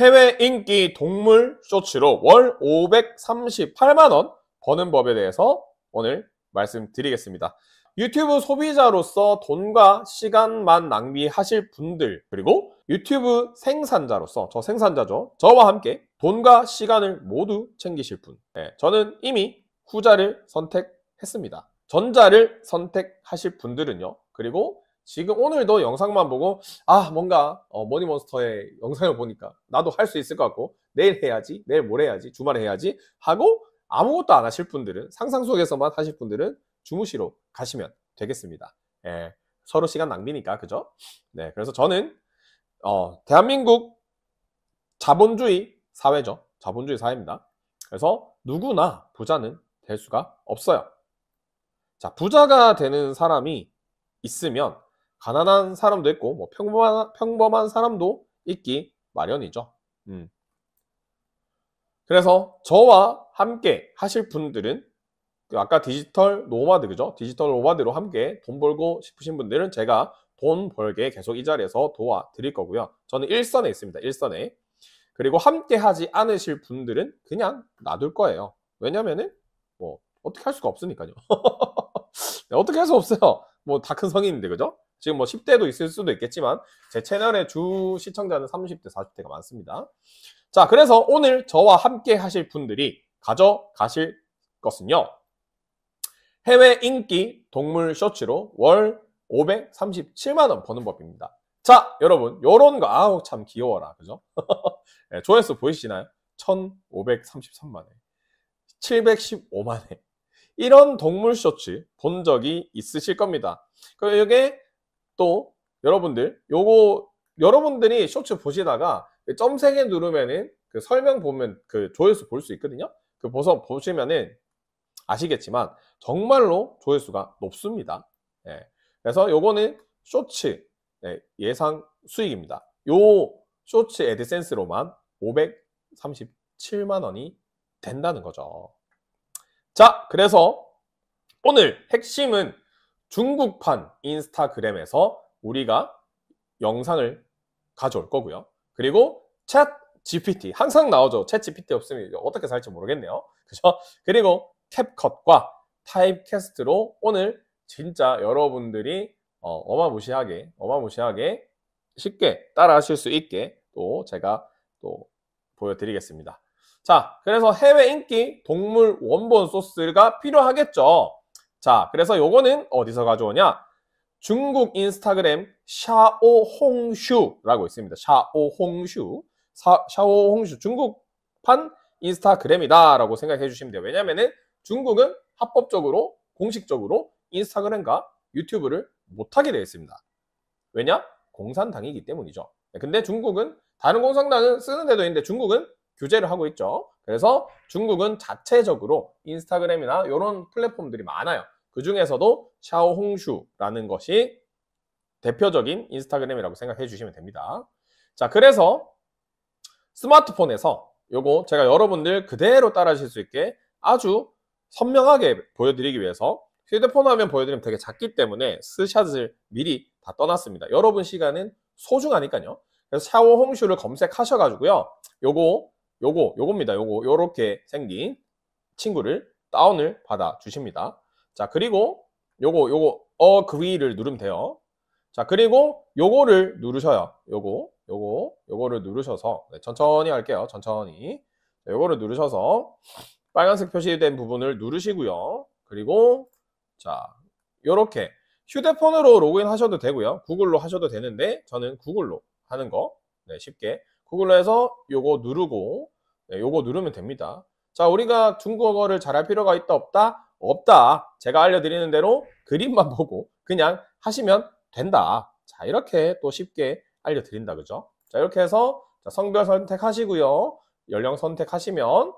해외 인기 동물 쇼츠로 월 538만원 버는 법에 대해서 오늘 말씀드리겠습니다. 유튜브 소비자로서 돈과 시간만 낭비하실 분들 그리고 유튜브 생산자로서 저 생산자죠. 저와 함께 돈과 시간을 모두 챙기실 분 네, 저는 이미 후자를 선택했습니다. 전자를 선택하실 분들은요. 그리고 지금 오늘도 영상만 보고 아 뭔가 어, 머니몬스터의 영상을 보니까 나도 할 수 있을 것 같고 내일 해야지 내일 뭘 해야지 주말에 해야지 하고 아무것도 안 하실 분들은 상상 속에서만 하실 분들은 주무시러 가시면 되겠습니다. 예, 서로 시간 낭비니까 그죠? 네 그래서 저는 어, 대한민국 자본주의 사회죠. 자본주의 사회입니다. 그래서 누구나 부자는 될 수가 없어요. 자 부자가 되는 사람이 있으면 가난한 사람도 있고 뭐 평범한, 평범한 사람도 있기 마련이죠. 음. 그래서 저와 함께 하실 분들은 그 아까 디지털 노마드 그죠? 디지털 노마드로 함께 돈 벌고 싶으신 분들은 제가 돈 벌게 계속 이 자리에서 도와드릴 거고요. 저는 일선에 있습니다. 일선에. 그리고 함께 하지 않으실 분들은 그냥 놔둘 거예요. 왜냐면은 뭐 어떻게 할 수가 없으니까요. 네, 어떻게 할 수 없어요. 뭐 다 큰 성인인데 그죠? 지금 뭐 10대도 있을 수도 있겠지만 제 채널의 주 시청자는 30대, 40대가 많습니다. 자, 그래서 오늘 저와 함께 하실 분들이 가져가실 것은요. 해외 인기 동물 쇼츠로 월 537만 원 버는 법입니다. 자, 여러분, 요런 거 아우 참 귀여워라. 그죠? 네, 조회수 보이시나요? 1533만에 715만에 이런 동물 쇼츠 본 적이 있으실 겁니다. 그리고 이게 또 여러분들 요거 여러분들이 쇼츠 보시다가 그 점세개 누르면은 그 설명 보면 그 조회수 볼 수 있거든요. 그 보서 보시면은 아시겠지만 정말로 조회수가 높습니다. 예. 그래서 요거는 쇼츠 예, 상 수익입니다. 요 쇼츠 에드센스로만 537만 원이 된다는 거죠. 자, 그래서 오늘 핵심은 중국판 인스타그램에서 우리가 영상을 가져올 거고요. 그리고 챗 GPT 항상 나오죠. 챗 GPT 없으면 어떻게 살지 모르겠네요. 그죠? 그리고 캡컷과 타입캐스트로 오늘 진짜 여러분들이 어, 마무시하게 어마무시하게 쉽게 따라하실 수 있게 또 제가 또 보여드리겠습니다. 자, 그래서 해외 인기 동물 원본 소스가 필요하겠죠. 자, 그래서 요거는 어디서 가져오냐? 중국 인스타그램 샤오홍슈라고 있습니다. 샤오홍슈. 사, 샤오홍슈 중국판 인스타그램이다라고 생각해 주시면 돼요. 왜냐면은 중국은 합법적으로 공식적으로 인스타그램과 유튜브를 못하게 되어 있습니다. 왜냐? 공산당이기 때문이죠. 네, 근데 중국은 다른 공산당은 쓰는 데도 있는데 중국은 규제를 하고 있죠. 그래서 중국은 자체적으로 인스타그램이나 이런 플랫폼들이 많아요. 그 중에서도 샤오홍슈라는 것이 대표적인 인스타그램이라고 생각해 주시면 됩니다. 자, 그래서 스마트폰에서 요거 제가 여러분들 그대로 따라하실 수 있게 아주 선명하게 보여드리기 위해서 휴대폰 화면 보여드리면 되게 작기 때문에 스샷을 미리 다 떠났습니다. 여러분 시간은 소중하니까요. 그래서 샤오 홍슈를 검색하셔가지고요. 요거, 요거, 요겁니다. 요거, 요렇게 생긴 친구를 다운을 받아 주십니다. 자, 그리고 요거 요거 agree를 누르면 돼요. 자, 그리고 요거를 누르셔요. 요거 요거 요거를 누르셔서 네, 천천히 할게요. 천천히. 요거를 누르셔서 빨간색 표시된 부분을 누르시고요. 그리고 자, 요렇게 휴대폰으로 로그인 하셔도 되고요. 구글로 하셔도 되는데 저는 구글로 하는 거 네, 쉽게 구글로 해서 요거 누르고 네, 요거 누르면 됩니다. 자, 우리가 중국어를 잘할 필요가 있다 없다? 없다. 제가 알려드리는 대로 그림만 보고 그냥 하시면 된다. 자, 이렇게 또 쉽게 알려드린다. 그죠? 자, 이렇게 해서 성별 선택하시고요. 연령 선택하시면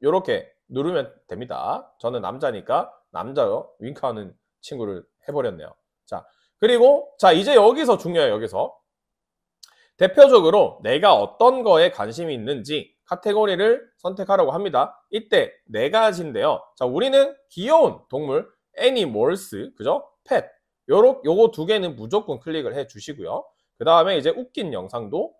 이렇게 누르면 됩니다. 저는 남자니까 남자요. 윙크하는 친구를 해버렸네요. 자, 그리고 자 이제 여기서 중요해요. 여기서 대표적으로 내가 어떤 거에 관심이 있는지 카테고리를 선택하라고 합니다. 이때 네 가지인데요. 자, 우리는 귀여운 동물, 애니멀스, 그죠? 펫. 요러, 요거 두 개는 무조건 클릭을 해 주시고요. 그 다음에 이제 웃긴 영상도,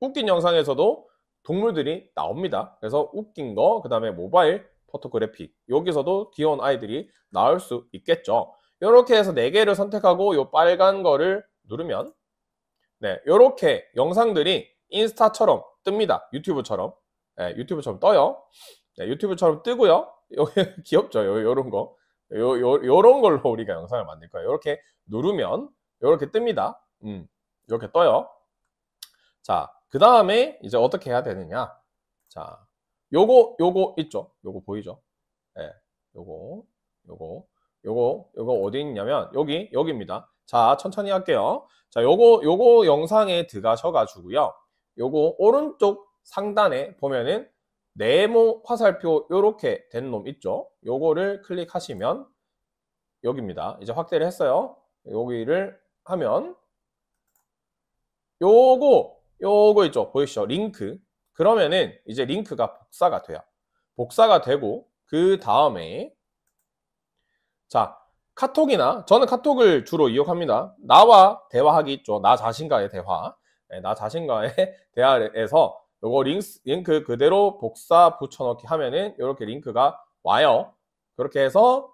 웃긴 영상에서도 동물들이 나옵니다. 그래서 웃긴 거, 그 다음에 모바일, 포토그래픽. 여기서도 귀여운 아이들이 나올 수 있겠죠. 이렇게 해서 네개를 선택하고 요 빨간 거를 누르면 네, 이렇게 영상들이 인스타처럼 뜹니다. 유튜브처럼. 예, 유튜브처럼 떠요. 예, 유튜브처럼 뜨고요. 귀엽죠? 요, 요런 거. 요, 요, 요런 걸로 우리가 영상을 만들 거예요. 이렇게 누르면 이렇게 뜹니다. 음, 이렇게 떠요. 자, 그 다음에 이제 어떻게 해야 되느냐. 자, 요거, 요거 있죠? 요거 보이죠? 예, 요거, 요거, 요거, 요거 어디 있냐면, 여기, 여기입니다. 자, 천천히 할게요. 자, 요거, 요거 영상에 들어가셔가지고요. 요거 오른쪽 상단에 보면은 네모 화살표 요렇게 된 놈 있죠? 요거를 클릭하시면 여기입니다. 이제 확대를 했어요. 여기를 하면 요거 요거 있죠? 보이시죠? 링크. 그러면은 이제 링크가 복사가 돼요. 복사가 되고 그 다음에 자 카톡이나 저는 카톡을 주로 이용합니다. 나와 대화하기 있죠. 나 자신과의 대화. 예, 나 자신과의 대화에서 요거 링스, 링크 그대로 복사 붙여넣기 하면은 이렇게 링크가 와요. 그렇게 해서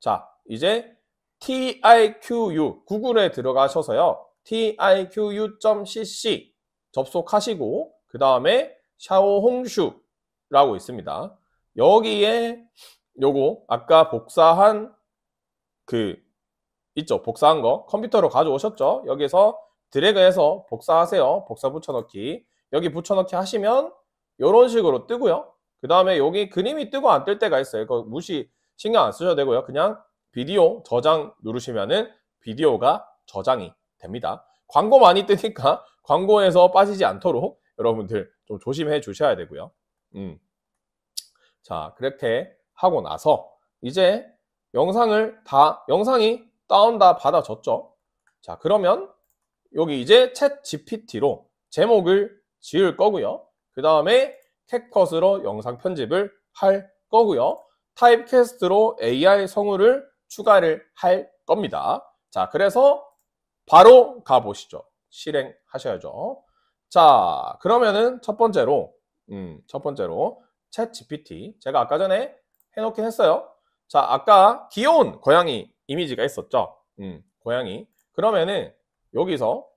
자 이제 TIQU 구글에 들어가셔서요. TIQU.cc 접속하시고 그 다음에 샤오홍슈라고 있습니다. 여기에 요거 아까 복사한 그 있죠. 복사한 거 컴퓨터로 가져오셨죠. 여기서 드래그해서 복사하세요. 복사 붙여넣기. 여기 붙여넣기 하시면 이런 식으로 뜨고요. 그 다음에 여기 그림이 뜨고 안 뜰 때가 있어요. 이거 무시 신경 안 쓰셔도 되고요. 그냥 비디오 저장 누르시면은 비디오가 저장이 됩니다. 광고 많이 뜨니까 광고에서 빠지지 않도록 여러분들 좀 조심해 주셔야 되고요. 음. 자, 그렇게 하고 나서 이제 영상을 다 영상이 다운 다 받아졌죠. 자, 그러면 여기 이제 챗 GPT로 제목을 지을 거고요. 그 다음에 캡컷으로 영상 편집을 할 거고요. 타입캐스트로 AI 성우를 추가를 할 겁니다. 자, 그래서 바로 가보시죠. 실행하셔야죠. 자, 그러면은 첫 번째로, 음, 첫 번째로, 챗 GPT. 제가 아까 전에 해놓긴 했어요. 자, 아까 귀여운 고양이 이미지가 있었죠. 음, 고양이. 그러면은 여기서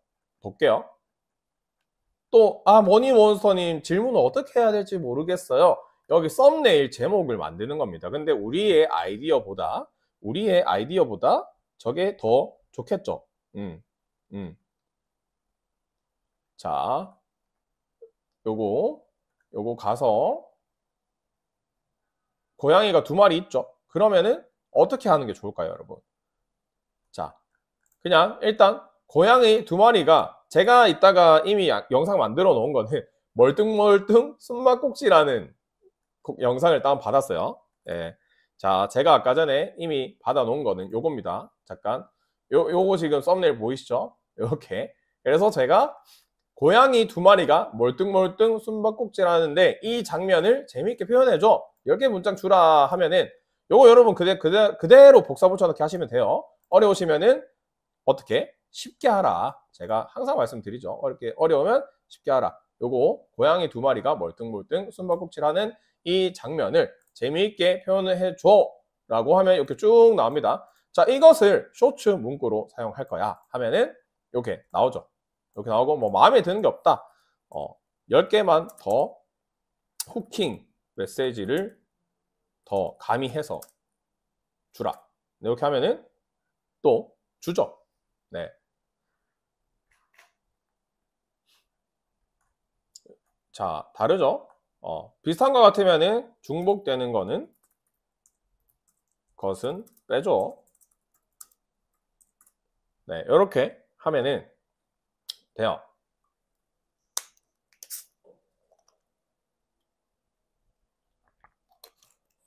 볼게요. 또, 아, 머니몬스터님, 질문을 어떻게 해야 될지 모르겠어요. 여기 썸네일 제목을 만드는 겁니다. 근데 우리의 아이디어보다, 우리의 아이디어보다 저게 더 좋겠죠. 음, 음. 자, 요거, 요거 가서, 고양이가 두 마리 있죠. 그러면은 어떻게 하는 게 좋을까요, 여러분? 자, 그냥 일단 고양이 두 마리가 제가 이따가 이미 영상 만들어 놓은 거는 멀뚱멀뚱 숨바꼭질하는 영상을 다운 받았어요. 예. 자, 제가 아까 전에 이미 받아 놓은 거는 요겁니다. 잠깐. 요, 요거 지금 썸네일 보이시죠? 이렇게 그래서 제가 고양이 두 마리가 멀뚱멀뚱 숨바꼭질 하는데 이 장면을 재미있게 표현해줘. 이렇게 문장 주라 하면은 요거 여러분 그대, 그대, 그대로 복사 붙여넣기 하시면 돼요. 어려우시면은 어떻게 쉽게 하라. 제가 항상 말씀드리죠. 어렵게 어려우면 쉽게 하라. 요거 고양이 두 마리가 멀뚱멀뚱 숨바꼭질하는 이 장면을 재미있게 표현을 해줘라고 하면 이렇게 쭉 나옵니다. 자 이것을 쇼츠 문구로 사용할 거야 하면은 이렇게 나오죠. 이렇게 나오고 뭐 마음에 드는 게 없다. 어, 10개만 더 후킹 메시지를 더 가미해서 주라. 이렇게 하면은 또 주죠. 네. 자, 다르죠? 어, 비슷한 것같으면 중복되는 거는 것은 빼죠. 네, 이렇게 하면은 돼요.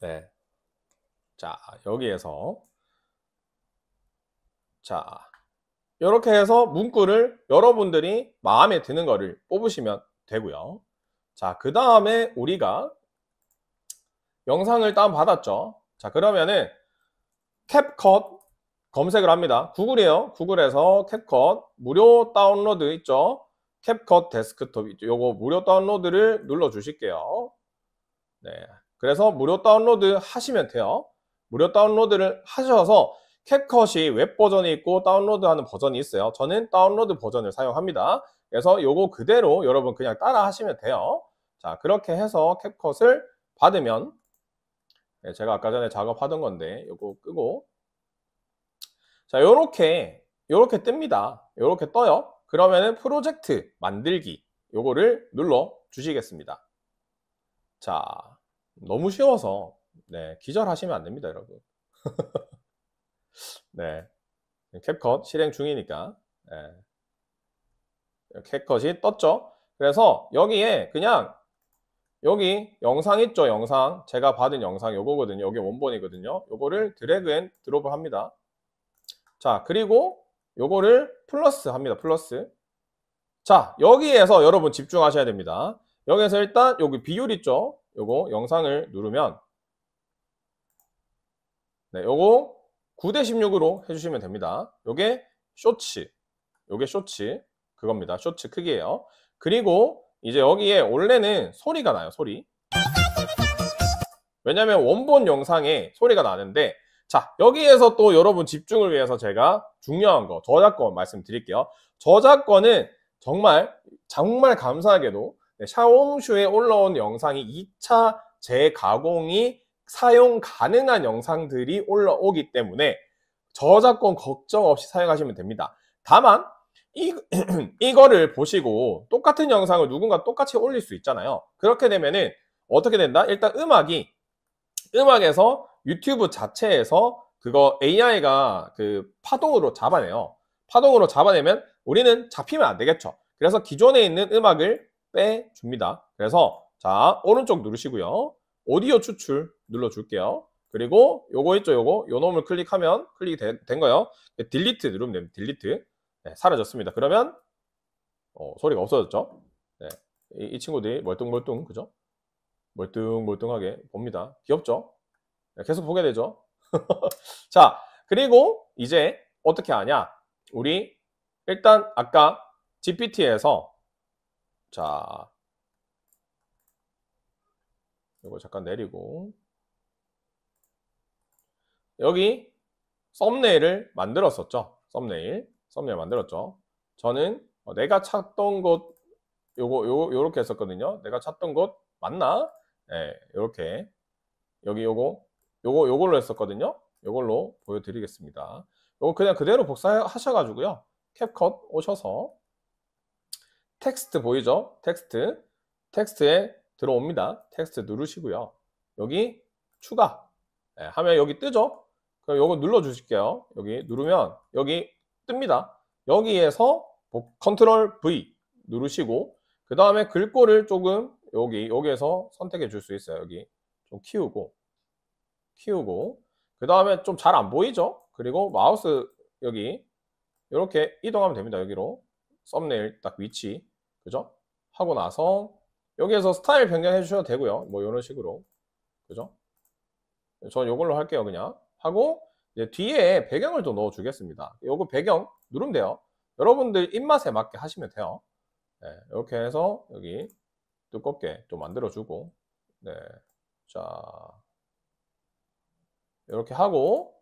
네. 자, 여기에서 자, 이렇게 해서 문구를 여러분들이 마음에 드는 거를 뽑으시면 되고요. 자, 그 다음에 우리가 영상을 다운받았죠. 자, 그러면은 캡컷 검색을 합니다. 구글이에요. 구글에서 캡컷 무료 다운로드 있죠. 캡컷 데스크톱 있죠. 요거 무료 다운로드를 눌러 주실게요. 네. 그래서 무료 다운로드 하시면 돼요. 무료 다운로드를 하셔서 캡컷이 웹 버전이 있고 다운로드하는 버전이 있어요. 저는 다운로드 버전을 사용합니다. 그래서 요거 그대로 여러분 그냥 따라 하시면 돼요. 자, 그렇게 해서 캡컷을 받으면 네, 제가 아까 전에 작업하던 건데 요거 끄고 자, 요렇게 요렇게 뜹니다. 요렇게 떠요. 그러면은 프로젝트 만들기 요거를 눌러 주시겠습니다. 자, 너무 쉬워서 네, 기절하시면 안 됩니다, 여러분. 네. 캡컷 실행 중이니까. 네. 이렇게 컷이 떴죠. 그래서 여기에 그냥 여기 영상 있죠, 영상. 제가 받은 영상 요거거든요. 여기 원본이거든요. 요거를 드래그 앤 드롭을 합니다. 자, 그리고 요거를 플러스 합니다. 플러스. 자, 여기에서 여러분 집중하셔야 됩니다. 여기에서 일단 여기 비율 있죠? 요거 영상을 누르면 네, 요거 9대 16으로 해주시면 됩니다. 요게 쇼츠, 요게 쇼츠. 그겁니다. 쇼츠 크기예요. 그리고 이제 여기에 원래는 소리가 나요. 소리. 왜냐면 원본 영상에 소리가 나는데 자 여기에서 또 여러분 집중을 위해서 제가 중요한 거 저작권 말씀드릴게요. 저작권은 정말 정말 감사하게도 네, 샤오롱슈에 올라온 영상이 2차 재가공이 사용 가능한 영상들이 올라오기 때문에 저작권 걱정 없이 사용하시면 됩니다. 다만 이, 이거를 보시고 똑같은 영상을 누군가 똑같이 올릴 수 있잖아요. 그렇게 되면은 어떻게 된다? 일단 음악이 음악에서 유튜브 자체에서 그거 AI가 그 파동으로 잡아내요. 파동으로 잡아내면 우리는 잡히면 안 되겠죠. 그래서 기존에 있는 음악을 빼줍니다. 그래서 자 오른쪽 누르시고요. 오디오 추출 눌러줄게요. 그리고 요거 있죠 요거 요 놈을 클릭하면 클릭이 된 거예요. 그 딜리트 누르면 됩니다. 딜리트 네, 사라졌습니다. 그러면 어, 소리가 없어졌죠. 네, 이, 이, 친구들이 멀뚱멀뚱 그죠? 멀뚱멀뚱하게 봅니다. 귀엽죠? 네, 계속 보게 되죠. 자, 그리고 이제 어떻게 하냐? 우리 일단 아까 GPT에서 자 이거 잠깐 내리고 여기 썸네일을 만들었었죠. 썸네일. 썸네일 만들었죠. 저는 어, 내가 찾던 곳 요거 요 요렇게 했었거든요. 내가 찾던 곳 맞나? 예, 요렇게 여기 요거 요거 요걸로 했었거든요. 요걸로 보여드리겠습니다. 요거 그냥 그대로 복사하셔가지고요. 캡컷 오셔서 텍스트 보이죠? 텍스트 텍스트에 들어옵니다. 텍스트 누르시고요. 여기 추가 네, 하면 여기 뜨죠? 그럼 요거 눌러 주실게요. 여기 누르면 여기 뜹니다. 여기에서 컨트롤 V 누르시고 그 다음에 글꼴을 조금 여기 여기에서 선택해 줄 수 있어요. 여기 좀 키우고 키우고 그 다음에 좀 잘 안 보이죠? 그리고 마우스 여기 이렇게 이동하면 됩니다. 여기로 썸네일 딱 위치 그죠? 하고 나서 여기에서 스타일 변경해 주셔도 되고요. 뭐 이런 식으로 그죠? 전 이걸로 할게요 그냥 하고 뒤에 배경을 또 넣어주겠습니다. 요거 배경 누르면 돼요. 여러분들 입맛에 맞게 하시면 돼요. 네, 이렇게 해서 여기 두껍게 좀 만들어주고 네, 자 이렇게 하고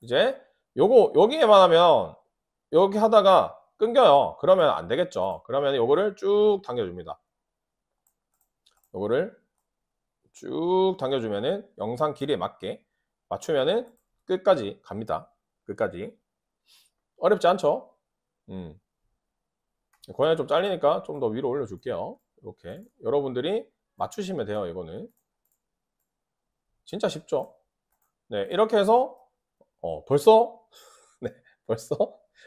이제 요거 여기에만 하면 여기 하다가 끊겨요. 그러면 안 되겠죠. 그러면 요거를 쭉 당겨줍니다. 요거를 쭉 당겨주면은 영상 길이에 맞게 맞추면은 끝까지 갑니다. 끝까지. 어렵지 않죠? 음. 고양이 좀 잘리니까 좀 더 위로 올려줄게요. 이렇게. 여러분들이 맞추시면 돼요, 이거는. 진짜 쉽죠? 네, 이렇게 해서, 어, 벌써, 네, 벌써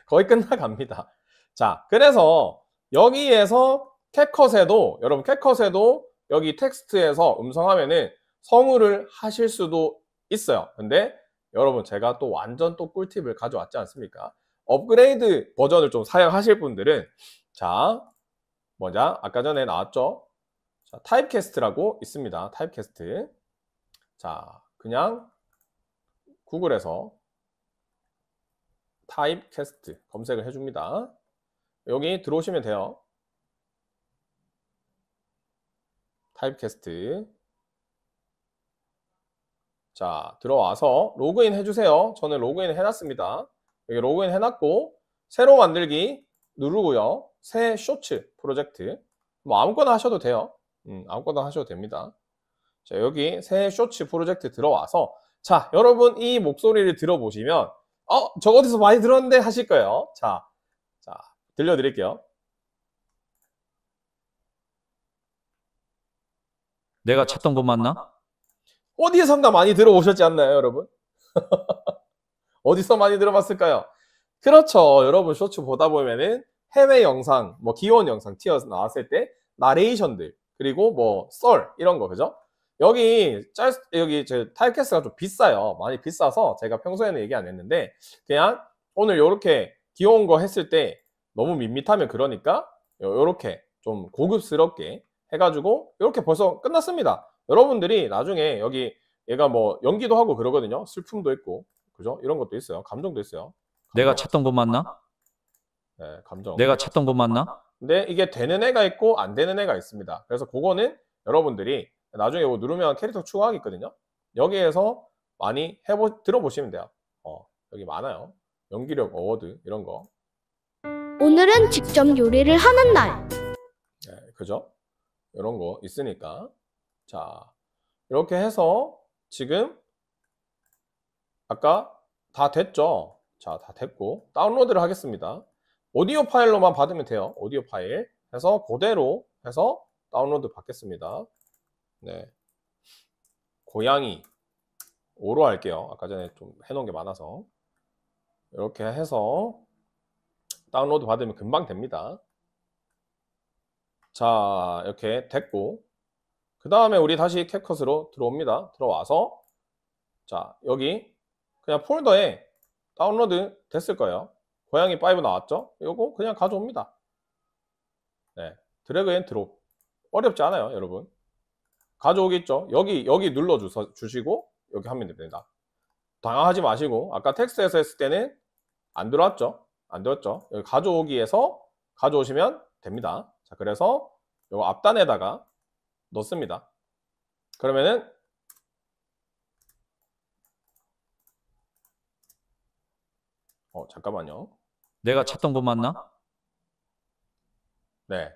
거의 끝나갑니다. 자, 그래서 여기에서 캡컷에도, 여러분 캡컷에도 여기 텍스트에서 음성하면은 성우를 하실 수도 있어요. 근데 여러분 제가 또 완전 또 꿀팁을 가져왔지 않습니까? 업그레이드 버전을 좀 사용하실 분들은 자 뭐냐 아까 전에 나왔죠? 자, 타입캐스트라고 있습니다. 타입캐스트 자 그냥 구글에서 타입캐스트 검색을 해줍니다. 여기 들어오시면 돼요. 타입캐스트 자, 들어와서 로그인 해주세요. 저는 로그인 해놨습니다. 여기 로그인 해놨고, 새로 만들기 누르고요. 새 쇼츠 프로젝트. 뭐 아무거나 하셔도 돼요. 음, 아무거나 하셔도 됩니다. 자, 여기 새 쇼츠 프로젝트 들어와서, 자, 여러분 이 목소리를 들어보시면, 어, 저거 어디서 많이 들었는데 하실 거예요. 자, 자, 들려드릴게요. 내가 찾던 곳 맞나? 어디에선가 많이 들어오셨지 않나요, 여러분? 어디서 많이 들어봤을까요? 그렇죠. 여러분 쇼츠 보다 보면은 해외 영상, 뭐 귀여운 영상 티어 나왔을 때 나레이션들 그리고 뭐 썰 이런 거 그죠? 여기 짤, 여기 제타이캐스가좀 비싸요. 많이 비싸서 제가 평소에는 얘기 안 했는데 그냥 오늘 요렇게 귀여운 거 했을 때 너무 밋밋하면 그러니까 요렇게좀 고급스럽게 해가지고 요렇게 벌써 끝났습니다. 여러분들이 나중에 여기 얘가 뭐 연기도 하고 그러거든요. 슬픔도 있고, 그죠? 이런 것도 있어요. 감정도 있어요. 내가 찾던 곳 맞나? 네, 감정. 내가 찾던 곳 맞나? 근데 이게 되는 애가 있고 안 되는 애가 있습니다. 그래서 그거는 여러분들이 나중에 이거 누르면 캐릭터 추가하겠거든요 여기에서 많이 해보 들어보시면 돼요. 어, 여기 많아요. 연기력 어워드 이런 거. 오늘은 직접 요리를 하는 날. 네, 그죠? 이런 거 있으니까. 자, 이렇게 해서 지금 아까 다 됐죠? 자, 다 됐고 다운로드를 하겠습니다. 오디오 파일로만 받으면 돼요. 오디오 파일 해서 그대로 해서 다운로드 받겠습니다. 네. 고양이 5로 할게요. 아까 전에 좀 해놓은 게 많아서 이렇게 해서 다운로드 받으면 금방 됩니다. 자 이렇게 됐고 그 다음에 우리 다시 캡컷으로 들어옵니다. 들어와서 자 여기 그냥 폴더에 다운로드 됐을 거예요. 고양이 5 나왔죠? 이거 그냥 가져옵니다. 네, 드래그 앤 드롭 어렵지 않아요 여러분. 가져오겠죠? 여기 여기 눌러주시고 여기 하면 됩니다. 당황하지 마시고 아까 텍스트에서 했을 때는 안 들어왔죠? 안 들어왔죠? 여기 가져오기에서 가져오시면 됩니다. 자 그래서 요 앞단에다가 넣습니다. 그러면은 어 잠깐만요. 내가 찾던 곳 맞나? 네.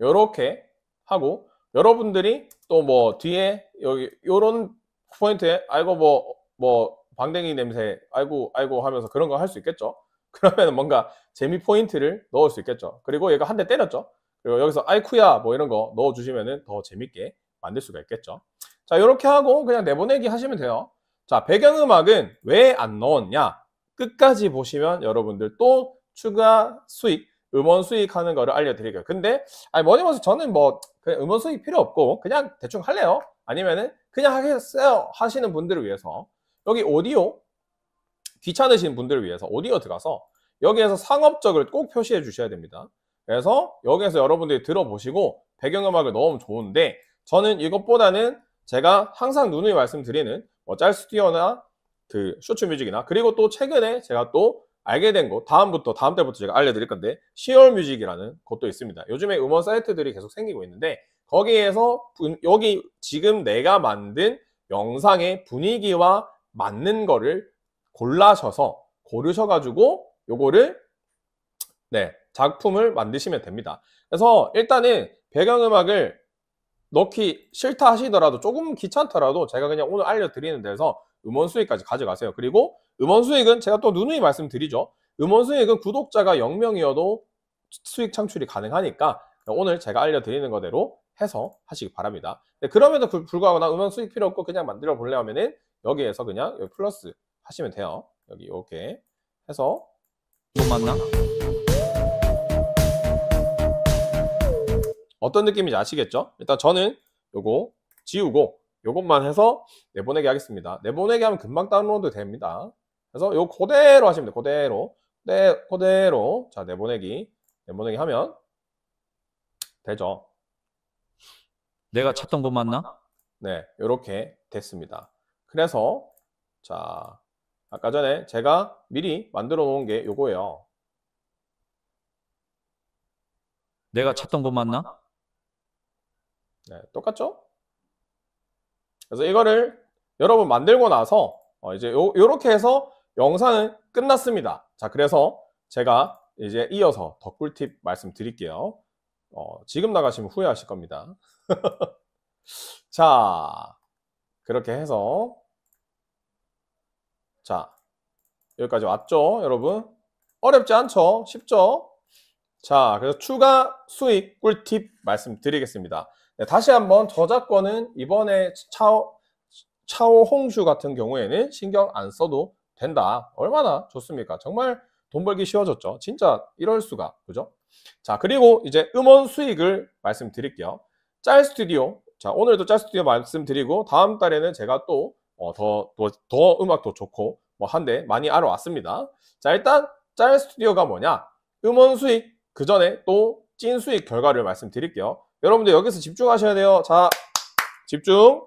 요렇게 하고 여러분들이 또 뭐 뒤에 여기 요런 포인트에 아이고 뭐뭐 뭐 방댕이 냄새 아이고 아이고 하면서 그런 거 할 수 있겠죠. 그러면 뭔가 재미 포인트를 넣을 수 있겠죠. 그리고 얘가 한 대 때렸죠. 그리고 여기서 아이쿠야 뭐 이런 거 넣어주시면 더 재밌게 만들 수가 있겠죠. 자 이렇게 하고 그냥 내보내기 하시면 돼요. 자 배경음악은 왜 안 넣었냐? 끝까지 보시면 여러분들 또 추가 수익, 음원 수익 하는 거를 알려드릴게요. 근데 아니 뭐니 뭐니 저는 뭐 그냥 음원 수익 필요 없고 그냥 대충 할래요. 아니면은 그냥 하겠어요 하시는 분들을 위해서 여기 오디오 귀찮으신 분들을 위해서 오디오 들어가서 여기에서 상업적을 꼭 표시해 주셔야 됩니다. 그래서 여기에서 여러분들이 들어보시고 배경음악을 너무 좋은데 저는 이것보다는 제가 항상 누누이 말씀드리는 뭐 짤스튜디오나 그 쇼츠뮤직이나 그리고 또 최근에 제가 또 알게 된 거 다음부터 다음 때부터 제가 알려드릴 건데 시월뮤직이라는 것도 있습니다. 요즘에 음원 사이트들이 계속 생기고 있는데 거기에서 분, 여기 지금 내가 만든 영상의 분위기와 맞는 거를 골라셔서 고르셔가지고 요거를 네 작품을 만드시면 됩니다. 그래서 일단은 배경음악을 넣기 싫다 하시더라도 조금 귀찮더라도 제가 그냥 오늘 알려드리는 데서 음원 수익까지 가져가세요. 그리고 음원 수익은 제가 또 누누이 말씀드리죠. 음원 수익은 구독자가 0명이어도 수익 창출이 가능하니까 오늘 제가 알려드리는 거대로 해서 하시기 바랍니다. 네, 그럼에도 불구하고 나 음원 수익 필요 없고 그냥 만들어 볼래 하면은 여기에서 그냥 여기 플러스 하시면 돼요. 여기 이렇게 해서 못 만나? 어떤 느낌인지 아시겠죠? 일단 저는 요거 지우고 요것만 해서 내보내기 하겠습니다. 내보내기 하면 금방 다운로드 됩니다. 그래서 요 그대로 하시면 돼요. 그대로. 네, 그대로. 자, 내보내기. 내보내기 하면 되죠. 내가 찾던 것 맞나? 네, 이렇게 됐습니다. 그래서 자, 아까 전에 제가 미리 만들어 놓은 게 요거예요. 내가 찾던 것 맞나? 네, 똑같죠? 그래서 이거를 여러분 만들고 나서 어, 이제 요, 요렇게 해서 영상은 끝났습니다. 자, 그래서 제가 이제 이어서 더 꿀팁 말씀드릴게요. 어, 지금 나가시면 후회하실 겁니다. 자, 그렇게 해서 자, 여기까지 왔죠, 여러분? 어렵지 않죠? 쉽죠? 자, 그래서 추가 수익 꿀팁 말씀드리겠습니다. 네, 다시 한번 저작권은 이번에 차오, 차오 홍슈 같은 경우에는 신경 안 써도 된다. 얼마나 좋습니까? 정말 돈 벌기 쉬워졌죠. 진짜 이럴 수가. 그죠? 자, 그리고 이제 음원 수익을 말씀드릴게요. 짤 스튜디오. 자, 오늘도 짤 스튜디오 말씀드리고 다음 달에는 제가 또 더더 어, 더, 음악도 좋고 뭐 한데 많이 알아왔습니다. 자, 일단 짤 스튜디오가 뭐냐? 음원 수익 그 전에 또 찐 수익 결과를 말씀드릴게요. 여러분들 여기서 집중하셔야 돼요. 자, 집중.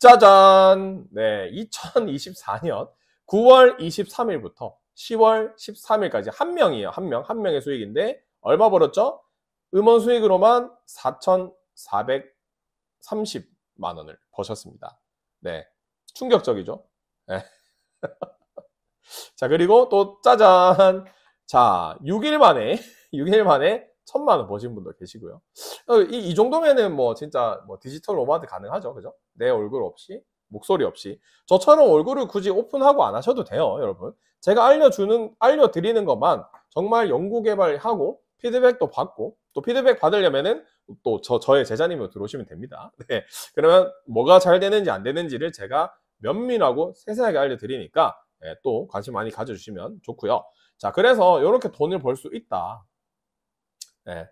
짜잔. 네, 2024년 9월 23일부터 10월 13일까지 한 명이에요. 한 명, 한 명의 수익인데 얼마 벌었죠? 음원 수익으로만 4,430만 원을 버셨습니다. 네, 충격적이죠? 네. 자, 그리고 또 짜잔. 자, 6일 만에 6일 만에 천만 원 버신 분도 계시고요. 어, 이, 이 정도면은 뭐 진짜 뭐 디지털 로마드 가능하죠. 그죠? 내 얼굴 없이, 목소리 없이. 저처럼 얼굴을 굳이 오픈하고 안 하셔도 돼요, 여러분. 제가 알려주는, 알려드리는 것만 정말 연구개발하고 피드백도 받고 또 피드백 받으려면은 또 저, 저의 제자님으로 들어오시면 됩니다. 네. 그러면 뭐가 잘 되는지 안 되는지를 제가 면밀하고 세세하게 알려드리니까 예, 또 관심 많이 가져주시면 좋고요. 자, 그래서 이렇게 돈을 벌 수 있다. 예,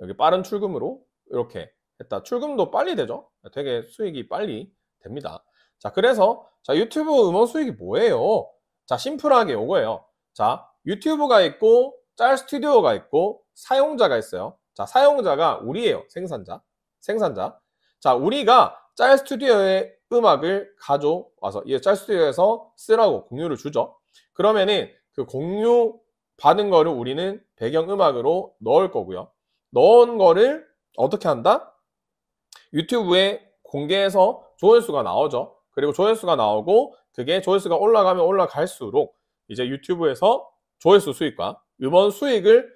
여기 빠른 출금으로 이렇게 했다. 출금도 빨리 되죠? 되게 수익이 빨리 됩니다. 자, 그래서 자 유튜브 음원 수익이 뭐예요? 자, 심플하게 요거예요. 자, 유튜브가 있고 짤 스튜디오가 있고 사용자가 있어요. 자, 사용자가 우리예요. 생산자. 생산자. 자, 우리가 짤스튜디오에 음악을 가져와서 이 짤 스튜디오에서 쓰라고 공유를 주죠. 그러면은 그 공유 받은 거를 우리는 배경음악으로 넣을 거고요. 넣은 거를 어떻게 한다? 유튜브에 공개해서 조회수가 나오죠. 그리고 조회수가 나오고 그게 조회수가 올라가면 올라갈수록 이제 유튜브에서 조회수 수익과 음원 수익을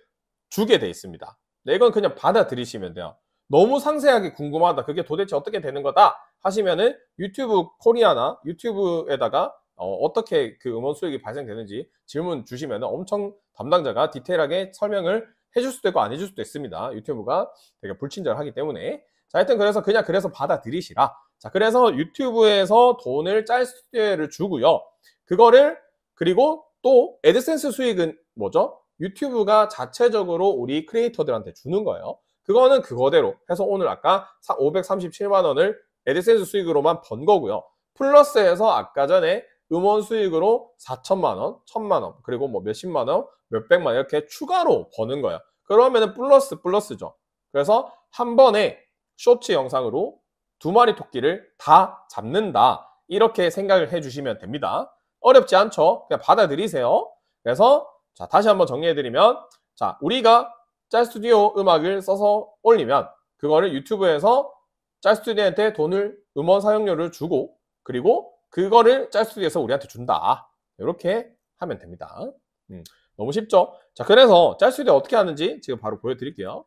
주게 돼 있습니다. 네, 이건 그냥 받아들이시면 돼요. 너무 상세하게 궁금하다. 그게 도대체 어떻게 되는 거다? 하시면은 유튜브 코리아나 유튜브에다가 어, 떻게그 음원 수익이 발생되는지 질문 주시면 엄청 담당자가 디테일하게 설명을 해줄 수도 있고 안 해줄 수도 있습니다. 유튜브가 되게 불친절하기 때문에. 자, 하여튼 그래서 그냥 그래서 받아들이시라. 자, 그래서 유튜브에서 돈을 짤 수혜를 주고요. 그거를 그리고 또에드센스 수익은 뭐죠? 유튜브가 자체적으로 우리 크리에이터들한테 주는 거예요. 그거는 그거대로 해서 오늘 아까 537만 원을 에드센스 수익으로만 번 거고요. 플러스해서 아까 전에 음원 수익으로 4천만 원, 1 천만 원, 그리고 뭐 몇십만 원, 몇백만 원 이렇게 추가로 버는 거예요. 그러면은 플러스 플러스죠. 그래서 한 번에 쇼츠 영상으로 두 마리 토끼를 다 잡는다. 이렇게 생각을 해주시면 됩니다. 어렵지 않죠? 그냥 받아들이세요. 그래서 자 다시 한번 정리해드리면 자 우리가 짤스튜디오 음악을 써서 올리면 그거를 유튜브에서 짤스튜디오한테 돈을 음원 사용료를 주고 그리고 그거를 짤스튜디오에서 우리한테 준다. 이렇게 하면 됩니다. 음, 너무 쉽죠? 자, 그래서 짤스튜디오 어떻게 하는지 지금 바로 보여드릴게요.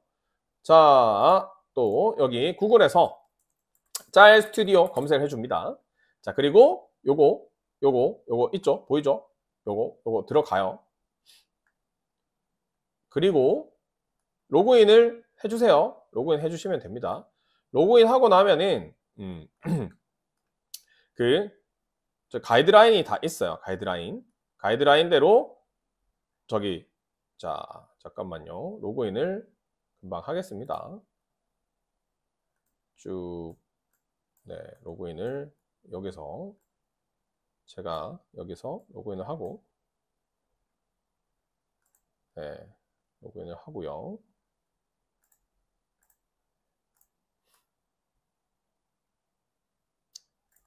자, 또 여기 구글에서 짤 스튜디오 검색을 해줍니다. 자, 그리고 요거, 요거, 요거 있죠? 보이죠? 요거, 요거 들어가요. 그리고 로그인을 해주세요. 로그인 해주시면 됩니다. 로그인 하고 나면은 음, 그 가이드라인이 다 있어요. 가이드라인. 가이드라인대로 저기 자 잠깐만요. 로그인을 금방 하겠습니다. 쭉 네, 로그인을 여기서 제가 여기서 로그인을 하고 네, 로그인을 하고요.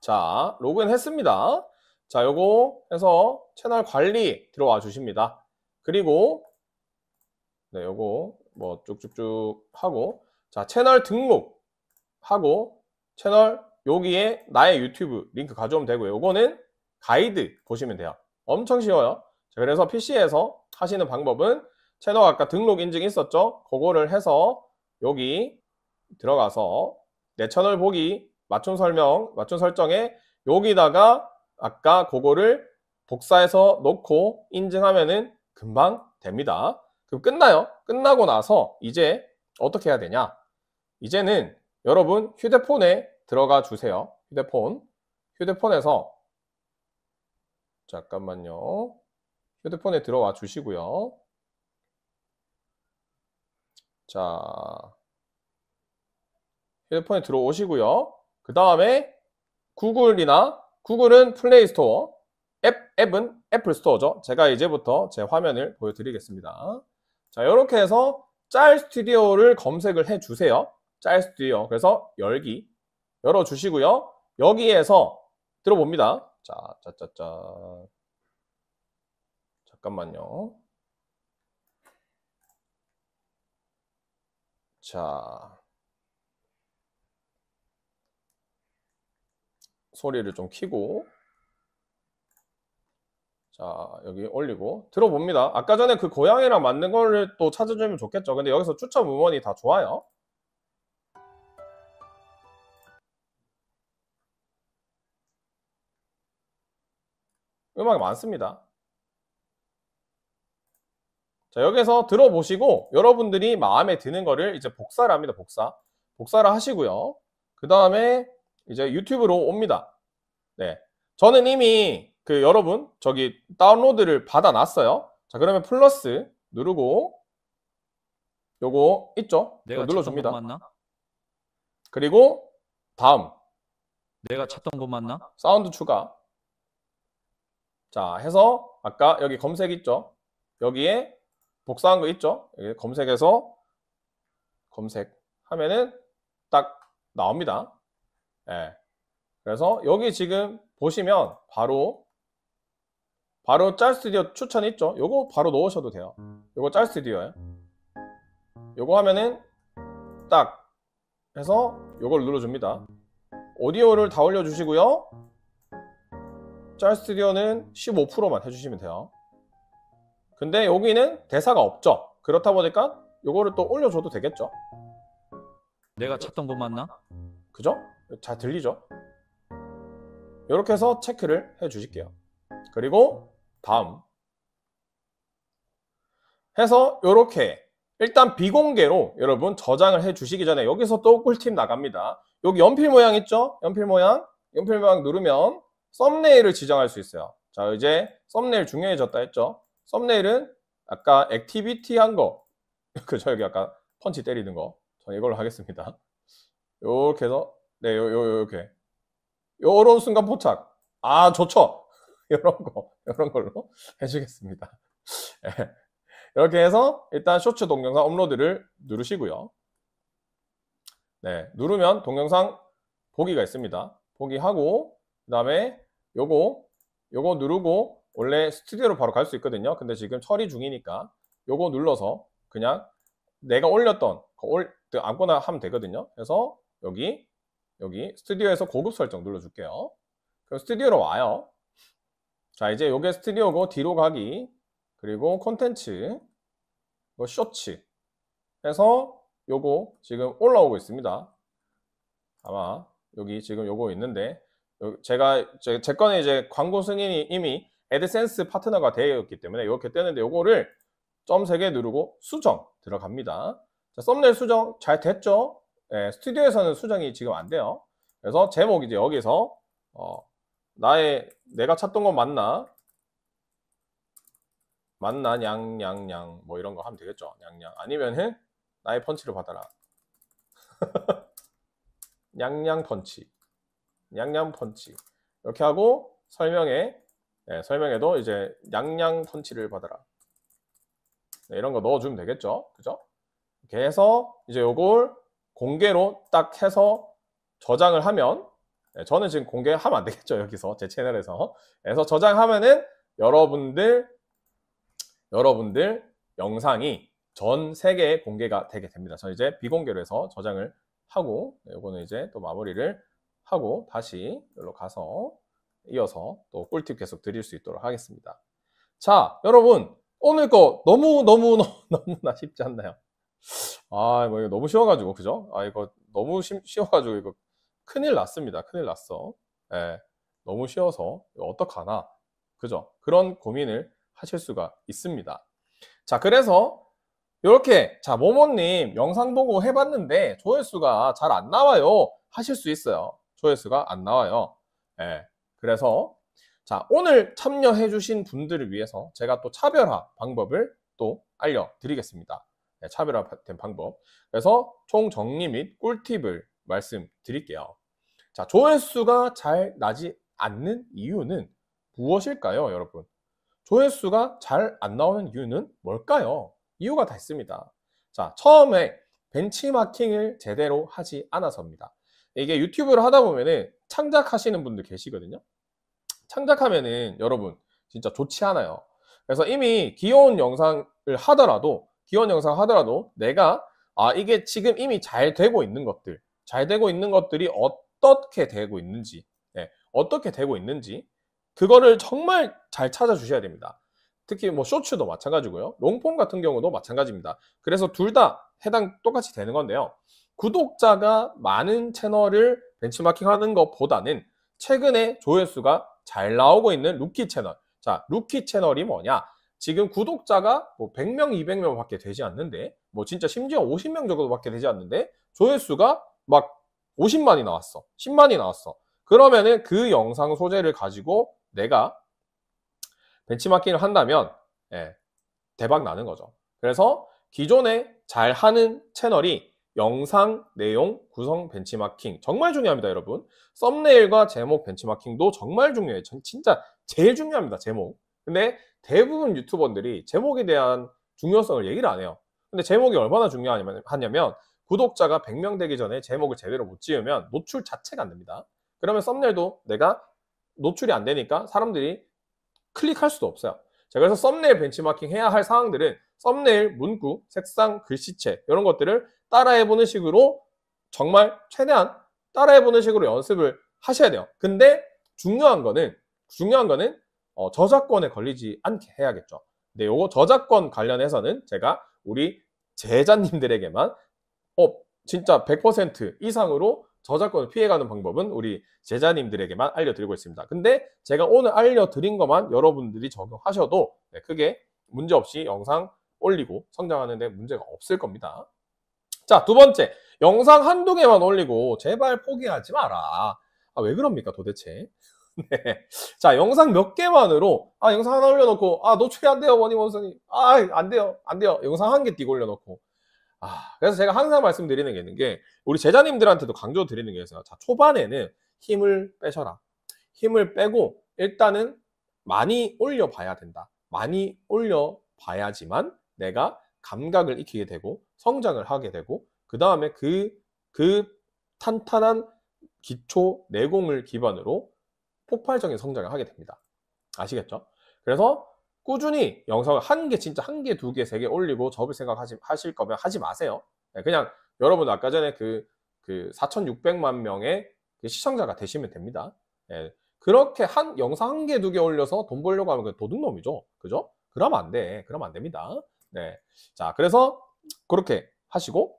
자, 로그인 했습니다. 자, 요거 해서 채널 관리 들어와 주십니다. 그리고 네, 요거 뭐 쭉쭉쭉 하고 자, 채널 등록 하고 채널 여기에 나의 유튜브 링크 가져오면 되고요. 요거는 가이드 보시면 돼요. 엄청 쉬워요. 자, 그래서 PC에서 하시는 방법은 채널 아까 등록 인증 있었죠? 그거를 해서 여기 들어가서 내 채널 보기 맞춤 설명, 맞춤 설정에 여기다가 아까 그거를 복사해서 넣고 인증하면은 금방 됩니다. 그럼 끝나요. 끝나고 나서 이제 어떻게 해야 되냐? 이제는 여러분 휴대폰에 들어가 주세요. 휴대폰. 휴대폰에서 잠깐만요. 휴대폰에 들어와 주시고요. 자, 휴대폰에 들어오시고요. 그 다음에 구글이나 구글은 플레이스토어, 앱, 앱은 애플스토어죠. 제가 이제부터 제 화면을 보여드리겠습니다. 자, 이렇게 해서 짤 스튜디오를 검색을 해주세요. 짤 스튜디오. 그래서 열기 열어주시고요. 여기에서 들어봅니다. 자, 짜짜짜. 잠깐만요. 자, 소리를 좀 키고 자 여기 올리고 들어봅니다 아까 전에 그 고양이랑 맞는 거를 또 찾아주면 좋겠죠 근데 여기서 추첨 음원이 다 좋아요 음악이 많습니다 자 여기서 들어보시고 여러분들이 마음에 드는 거를 이제 복사를 합니다 복사 복사를 하시고요 그 다음에 이제 유튜브로 옵니다. 네. 저는 이미 그 여러분 저기 다운로드를 받아놨어요. 자, 그러면 플러스 누르고 요거 있죠? 내가 눌러줍니다. 그리고 다음. 내가 찾던 곳 맞나? 사운드 추가. 자, 해서 아까 여기 검색 있죠? 여기에 복사한 거 있죠? 여기 검색해서 검색하면은 딱 나옵니다. 예. 그래서 여기 지금 보시면 바로 바로 짤 스튜디오 추천 있죠? 요거 바로 넣으셔도 돼요. 요거 짤 스튜디오예요. 요거 하면은 딱 해서 요걸 눌러줍니다. 오디오를 다 올려주시고요. 짤 스튜디오는 15%만 해주시면 돼요. 근데 여기는 대사가 없죠. 그렇다 보니까 요거를 또 올려줘도 되겠죠. 내가 찾던 곳 맞나? 그죠? 잘 들리죠? 이렇게 해서 체크를 해 주실게요. 그리고 다음 해서 이렇게 일단 비공개로 여러분 저장을 해 주시기 전에 여기서 또 꿀팁 나갑니다. 여기 연필 모양 있죠? 연필 모양 연필 모양 누르면 썸네일을 지정할 수 있어요. 자 이제 썸네일 중요해졌다 했죠? 썸네일은 아까 액티비티 한거 그죠? 여기 아까 펀치 때리는 거 저는 이걸로 하겠습니다. 이렇게 해서 네, 요, 요, 요렇게. 요런 순간 포착. 아, 좋죠. 요런 거, 요런 걸로 해주겠습니다. 네. 이렇게 예. 해서 일단 쇼츠 동영상 업로드를 누르시고요. 네, 누르면 동영상 보기가 있습니다. 보기하고 그 다음에 요거 요거 누르고 원래 스튜디오로 바로 갈 수 있거든요. 근데 지금 처리 중이니까 요거 눌러서 그냥 내가 올렸던 그 올 그 아무거나 하면 되거든요. 그래서 여기 여기 스튜디오에서 고급 설정 눌러줄게요. 그럼 스튜디오로 와요. 자 이제 요게 스튜디오고 뒤로 가기 그리고 콘텐츠 뭐 쇼츠 해서 요거 지금 올라오고 있습니다. 아마 여기 지금 요거 있는데 제가 제, 제 건에 이제 광고 승인이 이미 애드센스 파트너가 되어 있기 때문에 이렇게 뜨는데 요거를 점 3개 누르고 수정 들어갑니다. 자, 썸네일 수정 잘 됐죠? 예, 스튜디오에서는 수정이 지금 안 돼요. 그래서 제목 이제 여기서 어, 나의 내가 찾던 건 맞나? 맞나 양양양 뭐 이런 거 하면 되겠죠. 양양 아니면은 나의 펀치를 받아라. 양양 펀치, 양양 펀치 이렇게 하고 설명에 네, 설명에도 이제 양양 펀치를 받아라. 네, 이런 거 넣어주면 되겠죠. 그죠? 이렇게 해서 이제 요걸 공개로 딱 해서 저장을 하면 예, 저는 지금 공개하면 안 되겠죠 여기서 제 채널에서 그래서 저장하면은 여러분들 여러분들 영상이 전 세계에 공개가 되게 됩니다. 저 이제 비공개로 해서 저장을 하고 예, 요거는 이제 또 마무리를 하고 다시 여기로 가서 이어서 또 꿀팁 계속 드릴 수 있도록 하겠습니다. 자 여러분 오늘 거 너무너무 너무나 쉽지 않나요? 아, 뭐 이거 너무 쉬워가지고, 그죠? 아, 이거 너무 쉬, 쉬워가지고, 이거 큰일 났습니다. 큰일 났어. 예, 너무 쉬워서, 이거 어떡하나. 그죠? 그런 고민을 하실 수가 있습니다. 자, 그래서, 이렇게, 자, 모모님 영상 보고 해봤는데, 조회수가 잘 안 나와요. 하실 수 있어요. 조회수가 안 나와요. 예, 그래서, 자, 오늘 참여해주신 분들을 위해서 제가 또 차별화 방법을 또 알려드리겠습니다. 예, 차별화된 방법. 그래서 총 정리 및 꿀팁을 말씀드릴게요. 자, 조회수가 잘 나지 않는 이유는 무엇일까요, 여러분? 조회수가 잘 안 나오는 이유는 뭘까요? 이유가 다 있습니다. 자, 처음에 벤치마킹을 제대로 하지 않아서입니다. 이게 유튜브를 하다 보면은 창작하시는 분들 계시거든요. 창작하면은 여러분 진짜 좋지 않아요. 그래서 이미 귀여운 영상을 하더라도 기원 영상 하더라도 내가 아 이게 지금 이미 잘 되고 있는 것들 잘 되고 있는 것들이 어떻게 되고 있는지 네, 어떻게 되고 있는지 그거를 정말 잘 찾아주셔야 됩니다. 특히 뭐 쇼츠도 마찬가지고요. 롱폼 같은 경우도 마찬가지입니다. 그래서 둘 다 해당 똑같이 되는 건데요. 구독자가 많은 채널을 벤치마킹하는 것보다는 최근에 조회수가 잘 나오고 있는 루키 채널. 자, 루키 채널이 뭐냐? 지금 구독자가 뭐 100명, 200명 밖에 되지 않는데, 뭐 진짜 심지어 50명 정도 밖에 되지 않는데, 조회수가 막 50만이 나왔어. 10만이 나왔어. 그러면은 그 영상 소재를 가지고 내가 벤치마킹을 한다면, 예, 대박 나는 거죠. 그래서 기존에 잘 하는 채널이 영상, 내용, 구성, 벤치마킹 정말 중요합니다 여러분 썸네일과 제목 벤치마킹도 정말 중요해요 진짜 제일 중요합니다 제목 근데 대부분 유튜버들이 제목에 대한 중요성을 얘기를 안 해요. 근데 제목이 얼마나 중요하냐면 구독자가 100명 되기 전에 제목을 제대로 못 지으면 노출 자체가 안 됩니다. 그러면 썸네일도 내가 노출이 안 되니까 사람들이 클릭할 수도 없어요. 자, 그래서 썸네일 벤치마킹 해야 할 사항들은 썸네일, 문구, 색상, 글씨체 이런 것들을 따라해보는 식으로 정말 최대한 따라해보는 식으로 연습을 하셔야 돼요. 근데 중요한 거는 중요한 거는 어, 저작권에 걸리지 않게 해야겠죠. 근데 요거 저작권 관련해서는 제가 우리 제자님들에게만 어 진짜 100% 이상으로 저작권을 피해가는 방법은 우리 제자님들에게만 알려드리고 있습니다. 근데 제가 오늘 알려드린 것만 여러분들이 적용하셔도 네, 크게 문제없이 영상 올리고 성장하는 데 문제가 없을 겁니다. 자, 두 번째. 영상 한두 개만 올리고 제발 포기하지 마라. 아, 왜 그럽니까 도대체? 네. 자, 영상 몇 개만으로, 아, 영상 하나 올려놓고, 아, 노출이 안 돼요, 원님 원선이. 아, 안 돼요, 안 돼요. 영상 한 개 띄고 올려놓고. 아, 그래서 제가 항상 말씀드리는 게 있는 게, 우리 제자님들한테도 강조 드리는 게 있어요. 자, 초반에는 힘을 빼셔라. 힘을 빼고, 일단은 많이 올려봐야 된다. 많이 올려봐야지만 내가 감각을 익히게 되고, 성장을 하게 되고, 그 다음에 그, 그 탄탄한 기초 내공을 기반으로 폭발적인 성장을 하게 됩니다. 아시겠죠? 그래서 꾸준히 영상을 한 개, 진짜 한 개, 두 개, 세 개 올리고 접을 생각 하시, 하실 거면 하지 마세요. 네, 그냥 여러분 아까 전에 그, 그 4,600만 명의 그 시청자가 되시면 됩니다. 네, 그렇게 한 영상 한 개, 두 개 올려서 돈 벌려고 하면 도둑놈이죠. 그죠? 그러면 안 돼. 그러면 안 됩니다. 네. 자, 그래서 그렇게 하시고,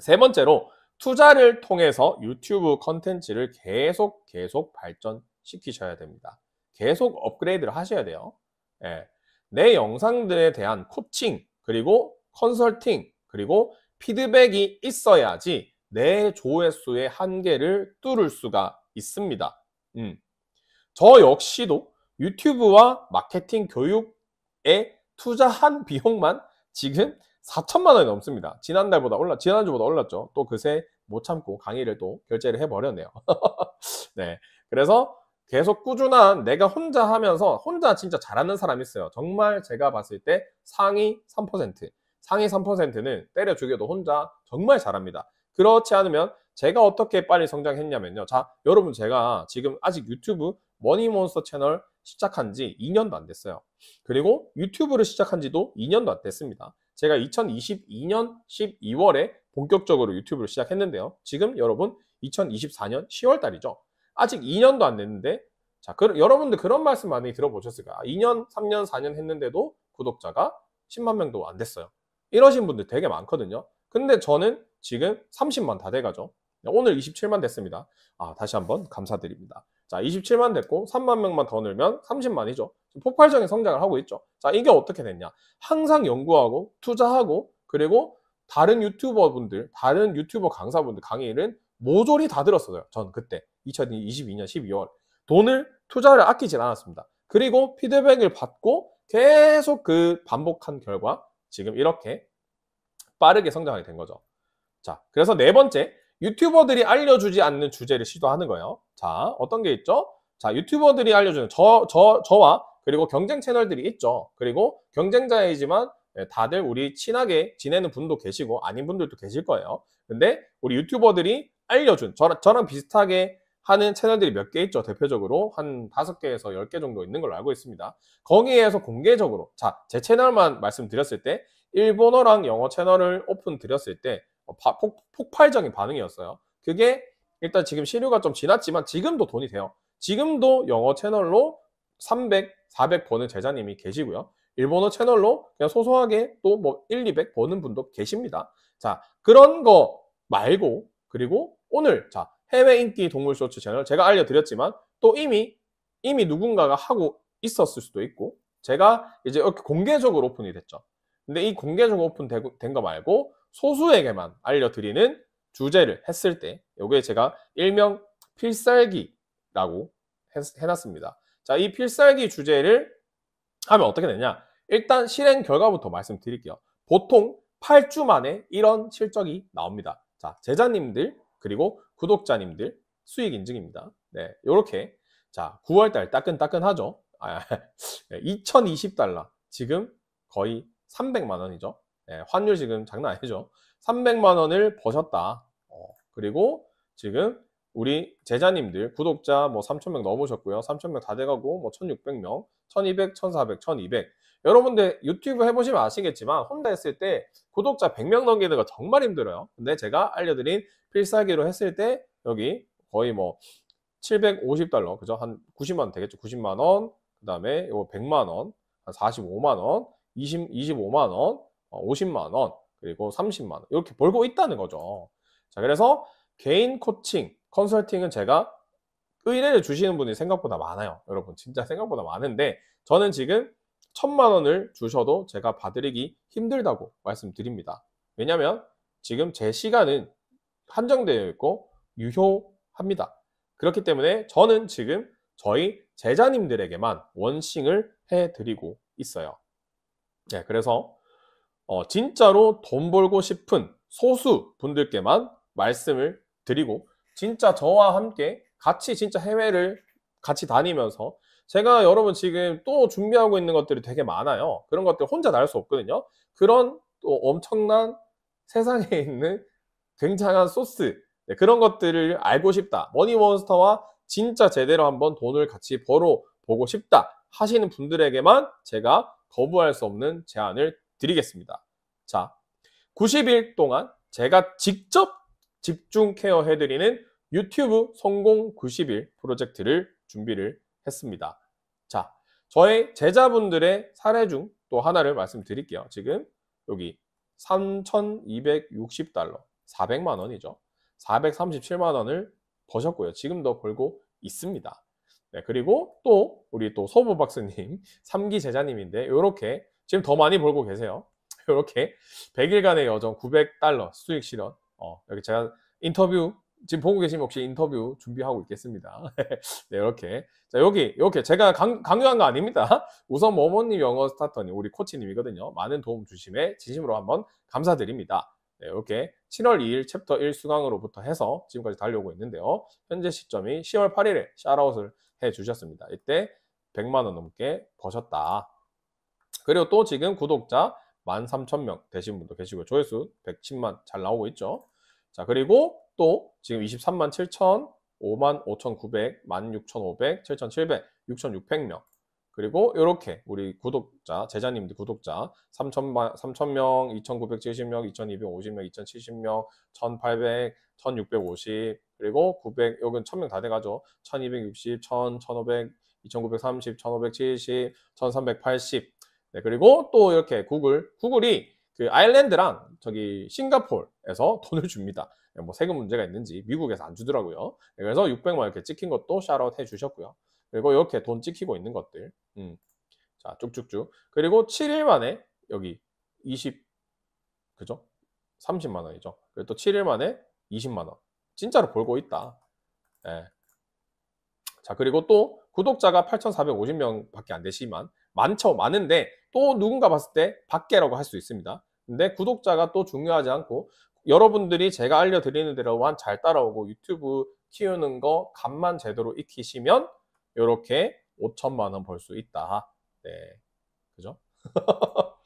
세 번째로 투자를 통해서 유튜브 컨텐츠를 계속 계속 발전 시키셔야 됩니다. 계속 업그레이드를 하셔야 돼요. 예. 내 영상들에 대한 코칭, 그리고 컨설팅, 그리고 피드백이 있어야지 내 조회수의 한계를 뚫을 수가 있습니다. 음. 저 역시도 유튜브와 마케팅 교육에 투자한 비용만 지금 4천만 원이 넘습니다. 지난달보다 올라, 지난주보다 올랐죠. 또 그새 못 참고 강의를 또 결제를 해버렸네요. 네. 그래서 계속 꾸준한 내가 혼자 하면서 혼자 진짜 잘하는 사람이 있어요. 정말 제가 봤을 때 상위 3%, 상위 3%는 때려 죽여도 혼자 정말 잘합니다. 그렇지 않으면 제가 어떻게 빨리 성장했냐면요. 자, 여러분 제가 지금 아직 유튜브 머니몬스터 채널 시작한 지 2년도 안 됐어요. 그리고 유튜브를 시작한 지도 2년도 안 됐습니다. 제가 2022년 12월에 본격적으로 유튜브를 시작했는데요. 지금 여러분 2024년 10월 달이죠. 아직 2년도 안 됐는데 자, 그, 여러분들 그런 말씀 많이 들어보셨을까요? 2년, 아, 3년, 4년 했는데도 구독자가 10만 명도 안 됐어요. 이러신 분들 되게 많거든요. 근데 저는 지금 30만 다 돼가죠. 오늘 27만 됐습니다. 아, 다시 한번 감사드립니다. 자, 27만 됐고 3만 명만 더 늘면 30만이죠. 폭발적인 성장을 하고 있죠. 자, 이게 어떻게 됐냐? 항상 연구하고 투자하고 그리고 다른 유튜버분들, 다른 유튜버 강사분들 강의를 모조리 다 들었어요. 전 그때. 2022년 12월 돈을 투자를 아끼질 않았습니다. 그리고 피드백을 받고 계속 그 반복한 결과 지금 이렇게 빠르게 성장하게 된 거죠. 자, 그래서 네 번째 유튜버들이 알려주지 않는 주제를 시도하는 거예요. 자, 어떤 게 있죠? 자, 유튜버들이 알려주는 저, 저, 저와 그리고 경쟁 채널들이 있죠. 그리고 경쟁자이지만 예, 다들 우리 친하게 지내는 분도 계시고 아닌 분들도 계실 거예요. 근데 우리 유튜버들이 알려준 저랑, 저랑 비슷하게 하는 채널들이 몇 개 있죠. 대표적으로 한 다섯 개에서 열개 정도 있는 걸로 알고 있습니다. 거기에서 공개적으로 자, 제 채널만 말씀드렸을 때 일본어랑 영어 채널을 오픈 드렸을 때 어, 바, 폭, 폭발적인 반응이었어요. 그게 일단 지금 시류가 좀 지났지만 지금도 돈이 돼요. 지금도 영어 채널로 300, 400 버는 제자님이 계시고요. 일본어 채널로 그냥 소소하게 또 뭐 1, 200 버는 분도 계십니다. 자, 그런 거 말고 그리고 오늘 자, 해외 인기 동물 쇼츠 채널 제가 알려드렸지만 또 이미 이미 누군가가 하고 있었을 수도 있고 제가 이제 이렇게 공개적으로 오픈이 됐죠. 근데 이 공개적으로 오픈된 거 말고 소수에게만 알려드리는 주제를 했을 때 여기에 제가 일명 필살기라고 해, 놨습니다 자, 이 필살기 주제를 하면 어떻게 되냐? 일단 실행 결과부터 말씀드릴게요. 보통 8주 만에 이런 실적이 나옵니다. 자, 제자님들 그리고 구독자님들 수익 인증입니다. 네, 요렇게. 자, 9월달 따끈따끈하죠? 아, 2020달러. 지금 거의 300만원이죠? 네, 환율 지금 장난 아니죠? 300만원을 버셨다. 어, 그리고 지금 우리 제자님들, 구독자 뭐 3,000명 넘으셨고요. 3,000명 다 돼가고, 뭐 1,600명, 1,200, 1,400, 1,200. 여러분들 유튜브 해보시면 아시겠지만 혼자 했을 때 구독자 100명 넘기는 거 정말 힘들어요. 근데 제가 알려드린 필사기로 했을 때 여기 거의 뭐 750달러 그죠? 한 90만 원 되겠죠? 90만 원, 그 다음에 이거 100만 원, 한 45만 원, 2 5만 원, 50만 원, 그리고 30만 원 이렇게 벌고 있다는 거죠. 자 그래서 개인 코칭, 컨설팅은 제가 의뢰를 주시는 분이 생각보다 많아요. 여러분 진짜 생각보다 많은데 저는 지금 천만 원을 주셔도 제가 받으리기 힘들다고 말씀드립니다. 왜냐면 지금 제 시간은 한정되어 있고 유효합니다. 그렇기 때문에 저는 지금 저희 제자님들에게만 원싱을 해드리고 있어요. 네, 그래서 어, 진짜로 돈 벌고 싶은 소수 분들께만 말씀을 드리고 진짜 저와 함께 같이 진짜 해외를 같이 다니면서 제가 여러분 지금 또 준비하고 있는 것들이 되게 많아요. 그런 것들 혼자 날 수 없거든요. 그런 또 엄청난 세상에 있는 굉장한 소스 네, 그런 것들을 알고 싶다. 머니몬스터와 진짜 제대로 한번 돈을 같이 벌어보고 싶다 하시는 분들에게만 제가 거부할 수 없는 제안을 드리겠습니다. 자, 90일 동안 제가 직접 집중 케어해드리는 유튜브 성공 90일 프로젝트를 준비를 했습니다. 자, 저의 제자분들의 사례 중 또 하나를 말씀드릴게요. 지금 여기 3,260달러 400만 원이죠. 437만 원을 버셨고요. 지금도 벌고 있습니다. 네, 그리고 또 우리 또 서부 박스님, 3기 제자님인데 이렇게 지금 더 많이 벌고 계세요. 이렇게 100일간의 여정 900달러 수익 실현. 어, 여기 제가 인터뷰 지금 보고 계신면 혹시 인터뷰 준비하고 있겠습니다. 네, 이렇게. 자, 여기, 이렇게. 제가 강, 강요한 거 아닙니다. 우선 모모님 영어 스타터님, 우리 코치님이거든요. 많은 도움 주심에 진심으로 한번 감사드립니다. 네, 이렇게 7월 2일 챕터 1 수강으로부터 해서 지금까지 달려오고 있는데요. 현재 시점이 10월 8일에 샤라웃을 해주셨습니다. 이때 100만 원 넘게 버셨다. 그리고 또 지금 구독자 13,000명 되신 분도 계시고 조회수 110만 잘 나오고 있죠. 자 그리고 또 지금 2 3 7 0 0 0 5 5,900, 16,500, 7,700, 6,600명 그리고 이렇게 우리 구독자, 제자님들 구독자 3,000명, 2,970명, 2,250명, 2,070명, 1,800, 1,650, 그리고 900, 여기는 1,000명 다 돼가죠. 1,260, 1,000, 1,500, 2,930, 1,570, 1,380. 네, 그리고 또 이렇게 구글, 구글이 그 아일랜드랑 저기 싱가폴에서 돈을 줍니다. 네, 뭐 세금 문제가 있는지 미국에서 안 주더라고요. 네, 그래서 600만 이렇게 찍힌 것도 샤롯 해주셨고요. 그리고 이렇게 돈 찍히고 있는 것들. 음. 자, 쭉쭉쭉. 그리고 7일 만에 여기 20, 그죠? 30만 원이죠. 그리고 또 7일 만에 20만 원. 진짜로 벌고 있다. 예. 자, 그리고 또 구독자가 8,450명 밖에 안되지만 많죠, 많은데, 또 누군가 봤을 때 밖에라고 할 수 있습니다. 근데 구독자가 또 중요하지 않고, 여러분들이 제가 알려드리는 대로만 잘 따라오고 유튜브 키우는 거 값만 제대로 익히시면 이렇게 5천만 원 벌 수 있다. 네, 그죠?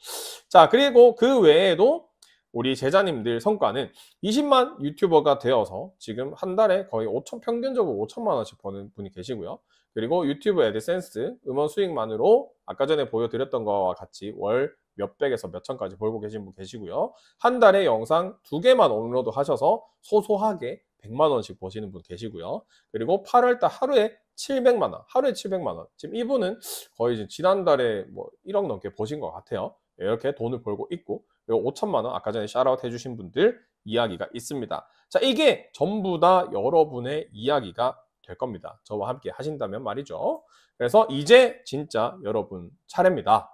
자, 그리고 그 외에도 우리 제자님들 성과는 20만 유튜버가 되어서 지금 한 달에 거의 5천 평균적으로 5천만 원씩 버는 분이 계시고요. 그리고 유튜브 애드센스 음원 수익만으로 아까 전에 보여드렸던 거와 같이 월 몇백에서 몇천까지 벌고 계신 분 계시고요. 한 달에 영상 두 개만 업로드 하셔서 소소하게 100만 원씩 버시는 분 계시고요. 그리고 8월 달 하루에 700만 원, 하루에 700만 원. 지금 이분은 거의 지난달에 뭐 1억 넘게 버신 것 같아요. 이렇게 돈을 벌고 있고 5천만 원 아까 전에 샤라웃 해주신 분들 이야기가 있습니다. 자 이게 전부 다 여러분의 이야기가 될 겁니다. 저와 함께 하신다면 말이죠. 그래서 이제 진짜 여러분 차례입니다.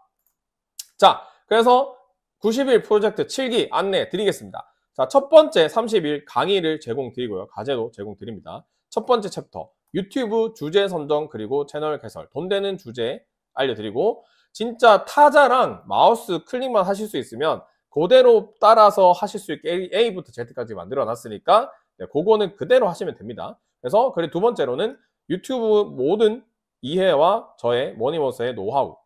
자 그래서 90일 프로젝트 7기 안내 드리겠습니다. 자, 첫 번째 30일 강의를 제공드리고요. 과제도 제공드립니다. 첫 번째 챕터, 유튜브 주제 선정 그리고 채널 개설, 돈 되는 주제 알려드리고 진짜 타자랑 마우스 클릭만 하실 수 있으면 그대로 따라서 하실 수 있게 A부터 Z까지 만들어놨으니까 네, 그거는 그대로 하시면 됩니다. 그래서 그리고 두 번째로는 유튜브 모든 이해와 저의 머니머스의 노하우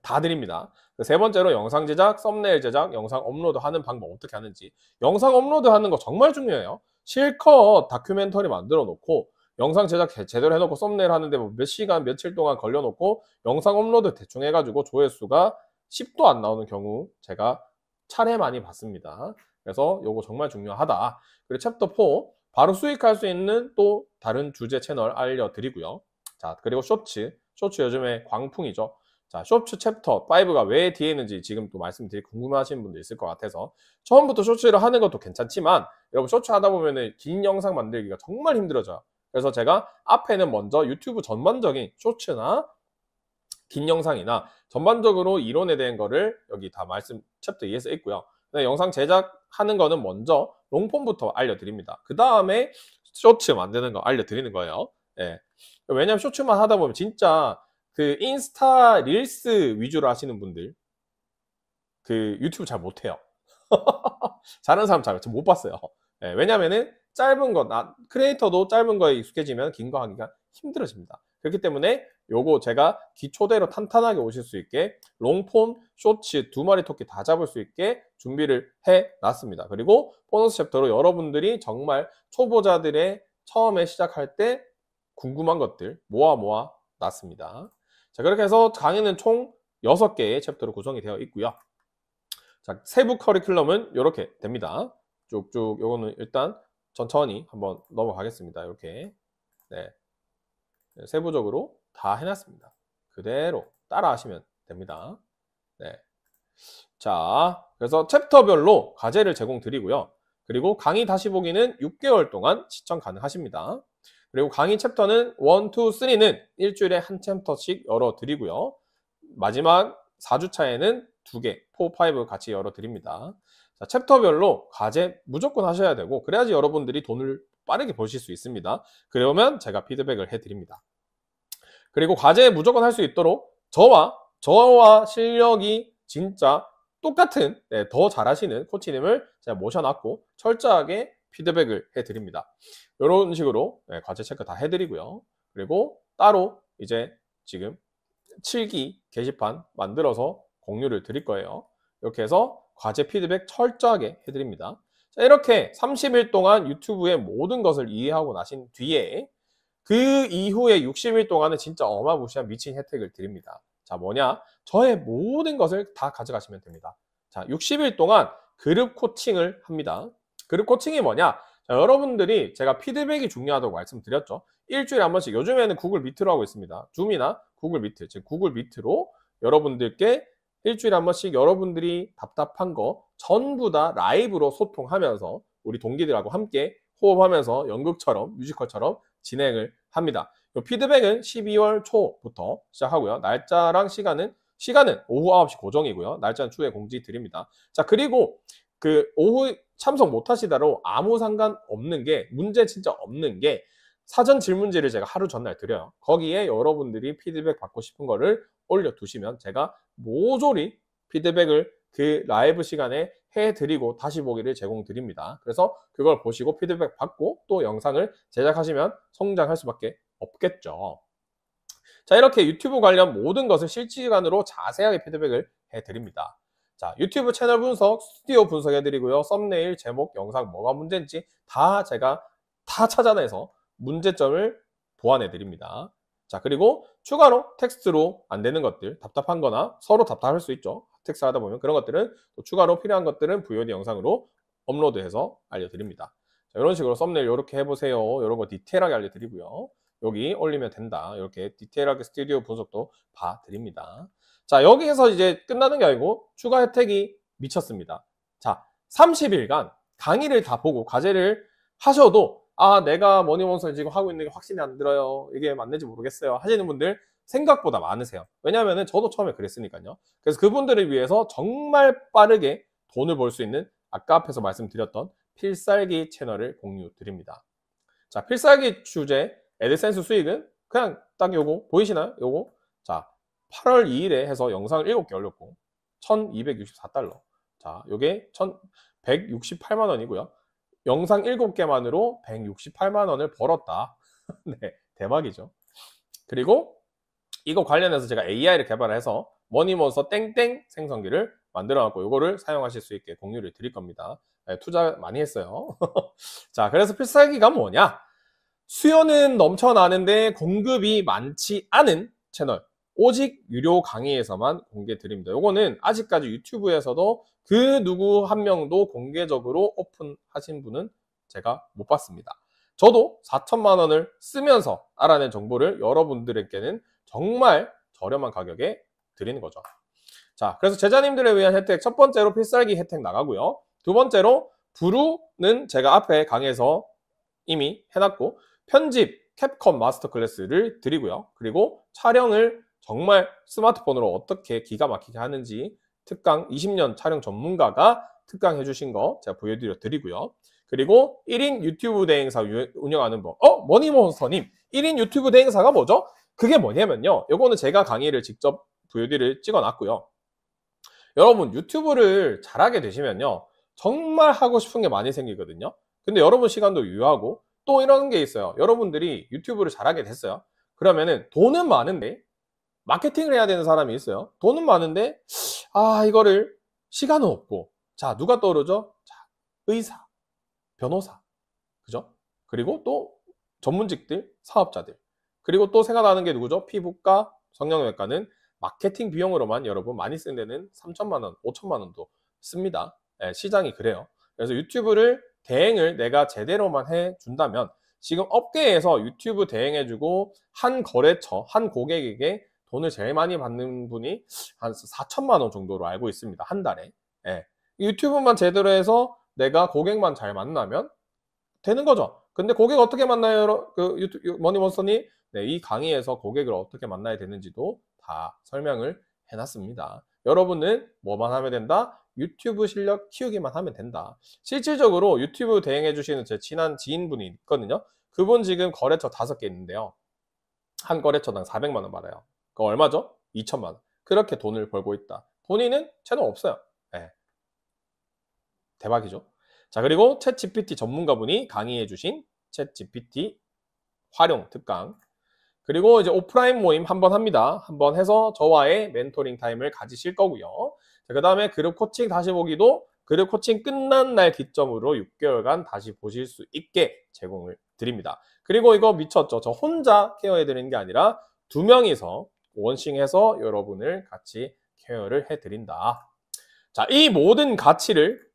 다 드립니다. 그 세 번째로 영상 제작, 썸네일 제작, 영상 업로드 하는 방법 어떻게 하는지. 영상 업로드 하는 거 정말 중요해요. 실컷 다큐멘터리 만들어 놓고 영상 제작 제대로 해놓고 썸네일 하는데 뭐 몇 시간, 며칠 동안 걸려놓고 영상 업로드 대충 해가지고 조회수가 10도 안 나오는 경우 제가 차례 많이 봤습니다. 그래서 요거 정말 중요하다. 그리고 챕터 4 바로 수익할 수 있는 또 다른 주제 채널 알려드리고요. 자 그리고 쇼츠, 쇼츠 요즘에 광풍이죠. 자, 쇼츠 챕터 5가 왜 뒤에 있는지 지금 또 말씀드리 궁금하신 분도 있을 것 같아서 처음부터 쇼츠를 하는 것도 괜찮지만 여러분 쇼츠 하다 보면은 긴 영상 만들기가 정말 힘들어져요. 그래서 제가 앞에는 먼저 유튜브 전반적인 쇼츠나 긴 영상이나 전반적으로 이론에 대한 거를 여기 다 말씀 챕터 2에서 있고요. 영상 제작하는 거는 먼저 롱폼부터 알려드립니다. 그 다음에 쇼츠 만드는 거 알려드리는 거예요. 예. 왜냐면 쇼츠만 하다 보면 진짜 그 인스타 릴스 위주로 하시는 분들 그 유튜브 잘 못해요. 잘하는 사람 잘 못 봤어요. 네, 왜냐면은 짧은 거, 나, 크리에이터도 짧은 거에 익숙해지면 긴 거 하기가 힘들어집니다. 그렇기 때문에 요거 제가 기초대로 탄탄하게 오실 수 있게 롱폼, 쇼츠 두 마리 토끼 다 잡을 수 있게 준비를 해 놨습니다. 그리고 보너스 챕터로 여러분들이 정말 초보자들의 처음에 시작할 때 궁금한 것들 모아 모아 놨습니다. 자, 그렇게 해서 강의는 총 6개의 챕터로 구성이 되어 있고요. 자, 세부 커리큘럼은 이렇게 됩니다. 쭉쭉 요거는 일단 천천히 한번 넘어가겠습니다. 이렇게 네. 네. 세부적으로 다 해놨습니다. 그대로 따라하시면 됩니다. 네. 자, 그래서 챕터별로 과제를 제공드리고요. 그리고 강의 다시 보기는 6개월 동안 시청 가능하십니다. 그리고 강의 챕터는 1, 2, 3는 일주일에 한 챕터씩 열어드리고요. 마지막 4주차에는 두 개, 4, 5 같이 열어드립니다. 자, 챕터별로 과제 무조건 하셔야 되고 그래야지 여러분들이 돈을 빠르게 버실 수 있습니다. 그러면 제가 피드백을 해드립니다. 그리고 과제 무조건 할 수 있도록 저와 저와 실력이 진짜 똑같은 네, 더 잘하시는 코치님을 제가 모셔놨고 철저하게 피드백을 해드립니다. 이런 식으로 예, 과제 체크 다 해드리고요. 그리고 따로 이제 지금 7기 게시판 만들어서 공유를 드릴 거예요. 이렇게 해서 과제 피드백 철저하게 해드립니다. 자, 이렇게 30일 동안 유튜브의 모든 것을 이해하고 나신 뒤에 그 이후에 60일 동안은 진짜 어마무시한 미친 혜택을 드립니다. 자, 뭐냐? 저의 모든 것을 다 가져가시면 됩니다. 자, 60일 동안 그룹 코칭을 합니다. 그리고 코칭이 뭐냐? 자, 여러분들이 제가 피드백이 중요하다고 말씀드렸죠. 일주일에 한 번씩 요즘에는 구글 미트로 하고 있습니다. 줌이나 구글 미트, 즉 구글 미트로 여러분들께 일주일에 한 번씩 여러분들이 답답한 거 전부 다 라이브로 소통하면서 우리 동기들하고 함께 호흡하면서 연극처럼 뮤지컬처럼 진행을 합니다. 피드백은 12월 초부터 시작하고요. 날짜랑 시간은 시간은 오후 9시 고정이고요. 날짜는 추후에 공지 드립니다. 자, 그리고 그 오후 참석 못 하시다로 아무 상관없는 게 문제 진짜 없는 게 사전 질문지를 제가 하루 전날 드려요. 거기에 여러분들이 피드백 받고 싶은 거를 올려두시면 제가 모조리 피드백을 그 라이브 시간에 해드리고 다시 보기를 제공드립니다. 그래서 그걸 보시고 피드백 받고 또 영상을 제작하시면 성장할 수밖에 없겠죠. 자 이렇게 유튜브 관련 모든 것을 실시간으로 자세하게 피드백을 해드립니다. 자, 유튜브 채널 분석, 스튜디오 분석해드리고요. 썸네일, 제목, 영상 뭐가 문제인지 다 제가 다 찾아내서 문제점을 보완해드립니다. 자, 그리고 추가로 텍스트로 안 되는 것들, 답답한 거나 서로 답답할 수 있죠. 텍스트 하다 보면 그런 것들은 또 추가로 필요한 것들은 VOD 영상으로 업로드해서 알려드립니다. 자, 이런 식으로 썸네일 이렇게 해보세요. 이런 거 디테일하게 알려드리고요. 여기 올리면 된다. 이렇게 디테일하게 스튜디오 분석도 봐드립니다. 자, 여기에서 이제 끝나는 게 아니고 추가 혜택이 미쳤습니다. 자, 30일간 강의를 다 보고 과제를 하셔도 아, 내가 머니원서 지금 하고 있는 게 확신이 안 들어요. 이게 맞는지 모르겠어요. 하시는 분들 생각보다 많으세요. 왜냐면은 저도 처음에 그랬으니까요. 그래서 그분들을 위해서 정말 빠르게 돈을 벌 수 있는 아까 앞에서 말씀드렸던 필살기 채널을 공유 드립니다. 자, 필살기 주제 에드센스 수익은 그냥 딱 요거 보이시나요? 요거 8월 2일에 해서 영상을 7개 올렸고 1264달러 자 요게 1168만 원이고요 영상 7개만으로 168만 원을 벌었다 네 대박이죠 그리고 이거 관련해서 제가 AI를 개발해서 머니몬서 땡땡 생성기를 만들어놨고 이거를 사용하실 수 있게 공유를 드릴 겁니다. 네, 투자 많이 했어요. 자, 그래서 필살기가 뭐냐? 수요는 넘쳐나는데 공급이 많지 않은 채널. 오직 유료 강의에서만 공개드립니다. 요거는 아직까지 유튜브에서도 그 누구 한 명도 공개적으로 오픈하신 분은 제가 못 봤습니다. 저도 4천만 원을 쓰면서 알아낸 정보를 여러분들에게는 정말 저렴한 가격에 드리는 거죠. 자, 그래서 제자님들을 위한 혜택 첫 번째로 필살기 혜택 나가고요. 두 번째로 부루는 제가 앞에 강에서 이미 해놨고 편집 캡컴 마스터 클래스를 드리고요. 그리고 촬영을 정말 스마트폰으로 어떻게 기가 막히게 하는지 특강 20년 촬영 전문가가 특강해 주신 거 제가 보여드려 드리고요. 그리고 1인 유튜브 대행사 운영하는 법. 어? 머니몬스터님 1인 유튜브 대행사가 뭐죠? 그게 뭐냐면요. 이거는 제가 강의를 직접 VOD를 찍어놨고요. 여러분 유튜브를 잘하게 되시면요. 정말 하고 싶은 게 많이 생기거든요. 근데 여러분 시간도 유효하고 또 이런 게 있어요. 여러분들이 유튜브를 잘하게 됐어요. 그러면은 돈은 많은데 마케팅을 해야 되는 사람이 있어요. 돈은 많은데 아 이거를 시간은 없고 자 누가 떠오르죠? 자, 의사, 변호사, 그죠? 그리고 또 전문직들, 사업자들. 그리고 또 생각나는 게 누구죠? 피부과, 성형외과는 마케팅 비용으로만 여러분 많이 쓰는 데는 3천만 원, 5천만 원도 씁니다. 예, 시장이 그래요. 그래서 유튜브를 대행을 내가 제대로만 해준다면 지금 업계에서 유튜브 대행해주고 한 거래처, 한 고객에게 돈을 제일 많이 받는 분이 한 4천만 원 정도로 알고 있습니다. 한 달에. 예. 유튜브만 제대로 해서 내가 고객만 잘 만나면 되는 거죠. 근데 고객 어떻게 만나요? 그 유튜브 머니몬스터님 네, 이 강의에서 고객을 어떻게 만나야 되는지도 다 설명을 해놨습니다. 여러분은 뭐만 하면 된다? 유튜브 실력 키우기만 하면 된다. 실질적으로 유튜브 대행해 주시는 제 친한 지인분이 있거든요. 그분 지금 거래처 다섯 개 있는데요. 한 거래처당 400만 원 받아요. 그 얼마죠? 2천만 원. 그렇게 돈을 벌고 있다. 본인은 채널 없어요. 네. 대박이죠. 자, 그리고 챗 GPT 전문가분이 강의해 주신 챗 GPT 활용 특강. 그리고 이제 오프라인 모임 한번 합니다. 한번 해서 저와의 멘토링 타임을 가지실 거고요. 그 다음에 그룹 코칭 다시 보기도 그룹 코칭 끝난 날 기점으로 6개월간 다시 보실 수 있게 제공을 드립니다. 그리고 이거 미쳤죠. 저 혼자 케어해 드리는 게 아니라 두 명이서 원싱해서 여러분을 같이 케어를 해드린다. 자, 이 모든 가치를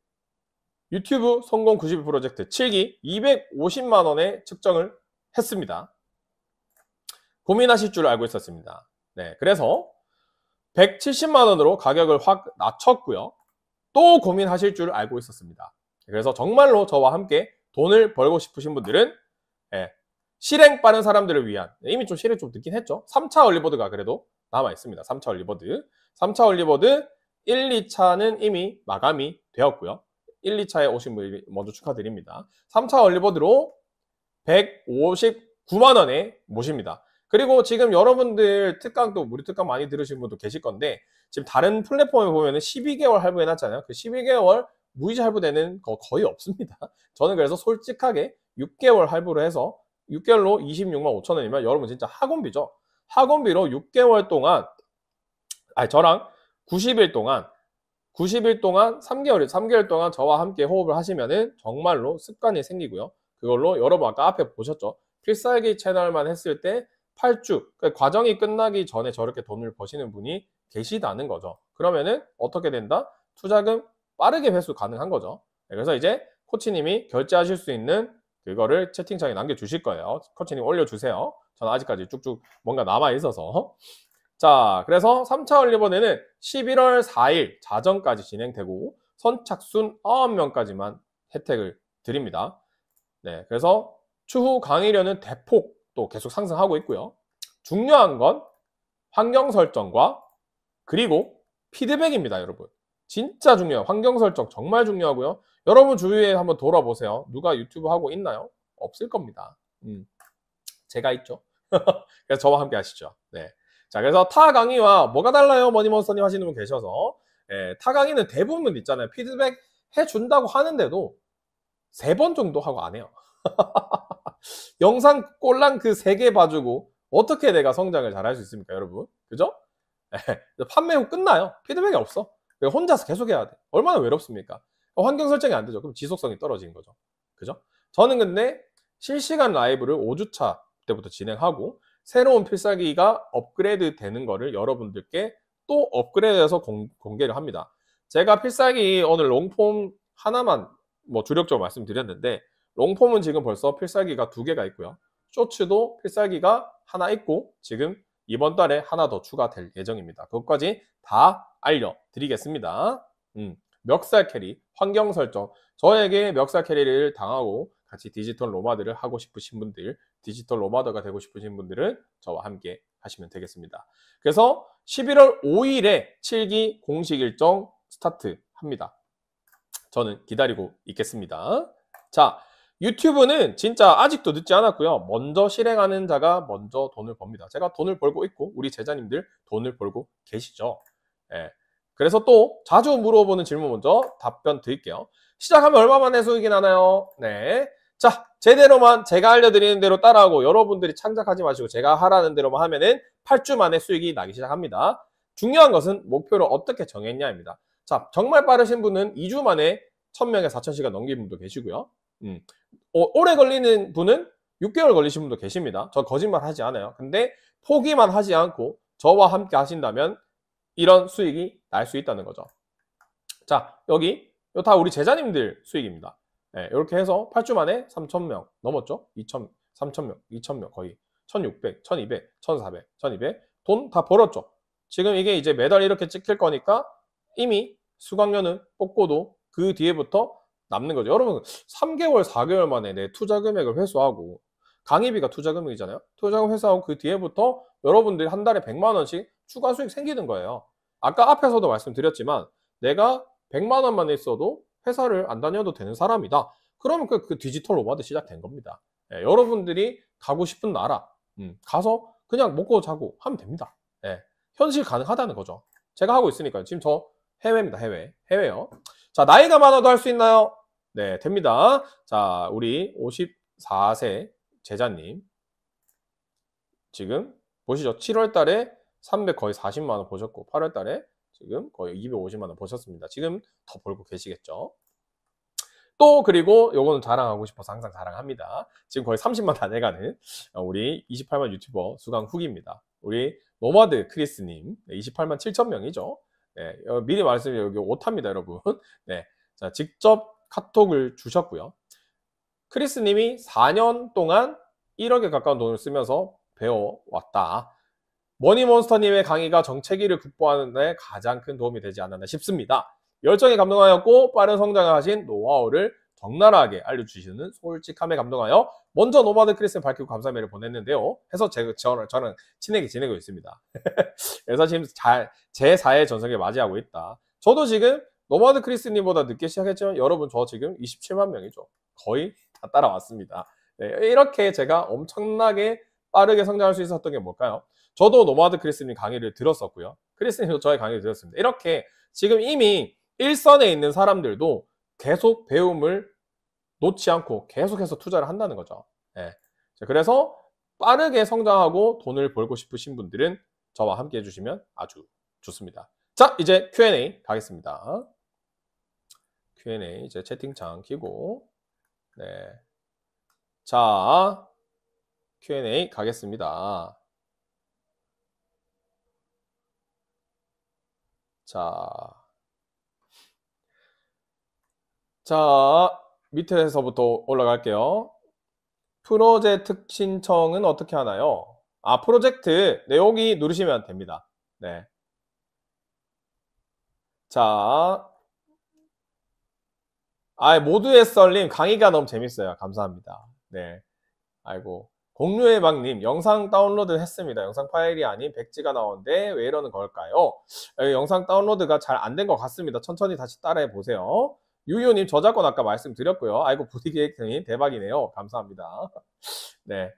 유튜브 성공 90 프로젝트 7기 250만 원에 측정을 했습니다. 고민하실 줄 알고 있었습니다. 네, 그래서 170만 원으로 가격을 확 낮췄고요. 또 고민하실 줄 알고 있었습니다. 그래서 정말로 저와 함께 돈을 벌고 싶으신 분들은 예, 실행 빠른 사람들을 위한 네, 이미 좀 실을 좀 듣긴 했죠. 3차 얼리버드가 그래도 남아 있습니다. 3차 얼리버드. 3차 얼리버드 1, 2차는 이미 마감이 되었고요. 1, 2차에 오신 분 먼저 축하드립니다. 3차 얼리버드로 159만 원에 모십니다. 그리고 지금 여러분들 특강도 무료 특강 많이 들으신 분도 계실 건데 지금 다른 플랫폼에 보면 12개월 할부해 놨잖아요. 그 12개월 무이자 할부되는 거 거의 없습니다. 저는 그래서 솔직하게 6개월 할부로 해서 6개월로 26만 5천 원이면 여러분 진짜 학원비죠. 학원비로 6개월 동안 아니 저랑 90일 동안 90일 동안 3개월 3개월 동안 저와 함께 호흡을 하시면은 정말로 습관이 생기고요. 그걸로 여러분 아까 앞에 보셨죠. 필살기 채널만 했을 때 8주 그 그러니까 과정이 끝나기 전에 저렇게 돈을 버시는 분이 계시다는 거죠. 그러면은 어떻게 된다? 투자금 빠르게 회수 가능한 거죠. 네, 그래서 이제 코치님이 결제하실 수 있는 그거를 채팅창에 남겨주실 거예요. 코치님 올려주세요. 저는 아직까지 쭉쭉 뭔가 남아있어서. 자, 그래서 3차 올리번에는 11월 4일 자정까지 진행되고 선착순 9명까지만 혜택을 드립니다. 네, 그래서 추후 강의료는 대폭 또 계속 상승하고 있고요. 중요한 건 환경 설정과 그리고 피드백입니다, 여러분. 진짜 중요해요. 환경 설정 정말 중요하고요. 여러분 주위에 한번 돌아보세요. 누가 유튜브 하고 있나요? 없을 겁니다. 음, 제가 있죠. 그래서 저와 함께 하시죠. 네. 자, 그래서 타 강의와 뭐가 달라요? 머니몬스터님 하시는 분 계셔서. 예, 타 강의는 대부분 있잖아요. 피드백 해준다고 하는데도 세 번 정도 하고 안 해요. 영상 꼴랑 그 세 개 봐주고 어떻게 내가 성장을 잘 할 수 있습니까, 여러분? 그죠? 예, 판매 후 끝나요. 피드백이 없어. 혼자서 계속 해야 돼. 얼마나 외롭습니까? 어, 환경 설정이 안 되죠. 그럼 지속성이 떨어지는 거죠. 그죠? 저는 근데 실시간 라이브를 5주차 때부터 진행하고 새로운 필살기가 업그레이드 되는 거를 여러분들께 또 업그레이드해서 공, 공개를 합니다. 제가 필살기 오늘 롱폼 하나만 뭐 주력적으로 말씀드렸는데 롱폼은 지금 벌써 필살기가 두 개가 있고요. 쇼츠도 필살기가 하나 있고 지금 이번 달에 하나 더 추가될 예정입니다. 그것까지 다 알려드리겠습니다. 음. 멱살 캐리, 환경 설정, 저에게 멱살 캐리를 당하고 같이 디지털 로마드를 하고 싶으신 분들, 디지털 로마드가 되고 싶으신 분들은 저와 함께 하시면 되겠습니다. 그래서 11월 5일에 7기 공식 일정 스타트합니다. 저는 기다리고 있겠습니다. 자, 유튜브는 진짜 아직도 늦지 않았고요. 먼저 실행하는 자가 먼저 돈을 법니다. 제가 돈을 벌고 있고 우리 제자님들 돈을 벌고 계시죠. 예. 그래서 또 자주 물어보는 질문 먼저 답변 드릴게요. 시작하면 얼마 만에 수익이 나나요? 네. 자, 제대로만 제가 알려드리는 대로 따라하고 여러분들이 창작하지 마시고 제가 하라는 대로만 하면은 8주 만에 수익이 나기 시작합니다. 중요한 것은 목표를 어떻게 정했냐입니다. 자, 정말 빠르신 분은 2주 만에 1000명에 4000시간 넘긴 분도 계시고요. 음. 어, 오래 걸리는 분은 6개월 걸리신 분도 계십니다. 저 거짓말 하지 않아요. 근데 포기만 하지 않고 저와 함께 하신다면 이런 수익이 날수 있다는 거죠. 자, 여기 이다 우리 제자님들 수익입니다. 네, 예, 이렇게 해서 8주 만에 3,000명 넘었죠? 2,000, 3,000명, 2,000명 거의 1,600, 1,200, 1,400, 1,200돈 다 벌었죠? 지금 이게 이제 매달 이렇게 찍힐 거니까 이미 수강료는 뽑고도 그 뒤에부터 남는 거죠. 여러분 3개월, 4개월 만에 내 투자 금액을 회수하고 강의비가 투자 금액이잖아요. 투자금 회수하고 그 뒤에부터 여러분들이 한 달에 100만 원씩 추가 수익 생기는 거예요. 아까 앞에서도 말씀드렸지만 내가 100만 원만 있어도 회사를 안 다녀도 되는 사람이다. 그러면 그, 그 디지털 로마드 시작된 겁니다. 예, 여러분들이 가고 싶은 나라 음, 가서 그냥 먹고 자고 하면 됩니다. 예, 현실 가능하다는 거죠. 제가 하고 있으니까요. 지금 저 해외입니다. 해외. 해외요. 자, 나이가 많아도 할 수 있나요? 네, 됩니다. 자, 우리 54세 제자님. 지금 보시죠. 7월 달에 300 거의 40만 원 보셨고 8월 달에 지금 거의 250만 원 보셨습니다. 지금 더 벌고 계시겠죠. 또 그리고 요거는 자랑하고 싶어서 항상 자랑합니다. 지금 거의 30만 다 돼가는 어, 우리 28만 유튜버 수강 후기입니다. 우리 노마드 크리스님 28만 7천 명이죠. 네, 어, 미리 말씀드리면 여기 오타입니다, 여러분. 네, 자 직접 카톡을 주셨고요. 크리스님이 4년 동안 1억에 가까운 돈을 쓰면서 배워왔다. 머니몬스터님의 강의가 정체기를 극복하는 데 가장 큰 도움이 되지 않았나 싶습니다. 열정에 감동하였고 빠른 성장하신 을 노하우를 적나라하게 알려주시는 솔직함에 감동하여 먼저 노마드 크리스는 밝히고 감사메일을 보냈는데요. 해서 제, 저는, 저는 친하게 지내고 있습니다. 그래서 지금 잘, 제4의 전성에 맞이하고 있다. 저도 지금 노마드 크리스님보다 늦게 시작했지만 여러분 저 지금 27만 명이죠. 거의 다 따라왔습니다. 네, 이렇게 제가 엄청나게 빠르게 성장할 수 있었던 게 뭘까요? 저도 노마드 크리스님 강의를 들었었고요. 크리스님도 저의 강의를 들었습니다. 이렇게 지금 이미 일선에 있는 사람들도 계속 배움을 놓지 않고 계속해서 투자를 한다는 거죠. 예. 그래서 빠르게 성장하고 돈을 벌고 싶으신 분들은 저와 함께 해주시면 아주 좋습니다. 자, 이제 Q&A 가겠습니다. Q&A 이제 채팅창 키고 네. 자, Q&A 가겠습니다. 자, 자 밑에서부터 올라갈게요. 프로젝트 신청은 어떻게 하나요? 아, 프로젝트 네, 여기 누르시면 됩니다. 네. 자, 아, 모두의 썰림 강의가 너무 재밌어요. 감사합니다. 네. 아이고. 공유의 막님 영상 다운로드 했습니다. 영상 파일이 아닌 백지가 나오는데 왜 이러는 걸까요? 에, 예, 영상 다운로드가 잘 안 된 것 같습니다. 천천히 다시 따라해 보세요. 유유님 저작권 아까 말씀드렸고요. 아이고 부디계획님 대박이네요. 감사합니다. 네,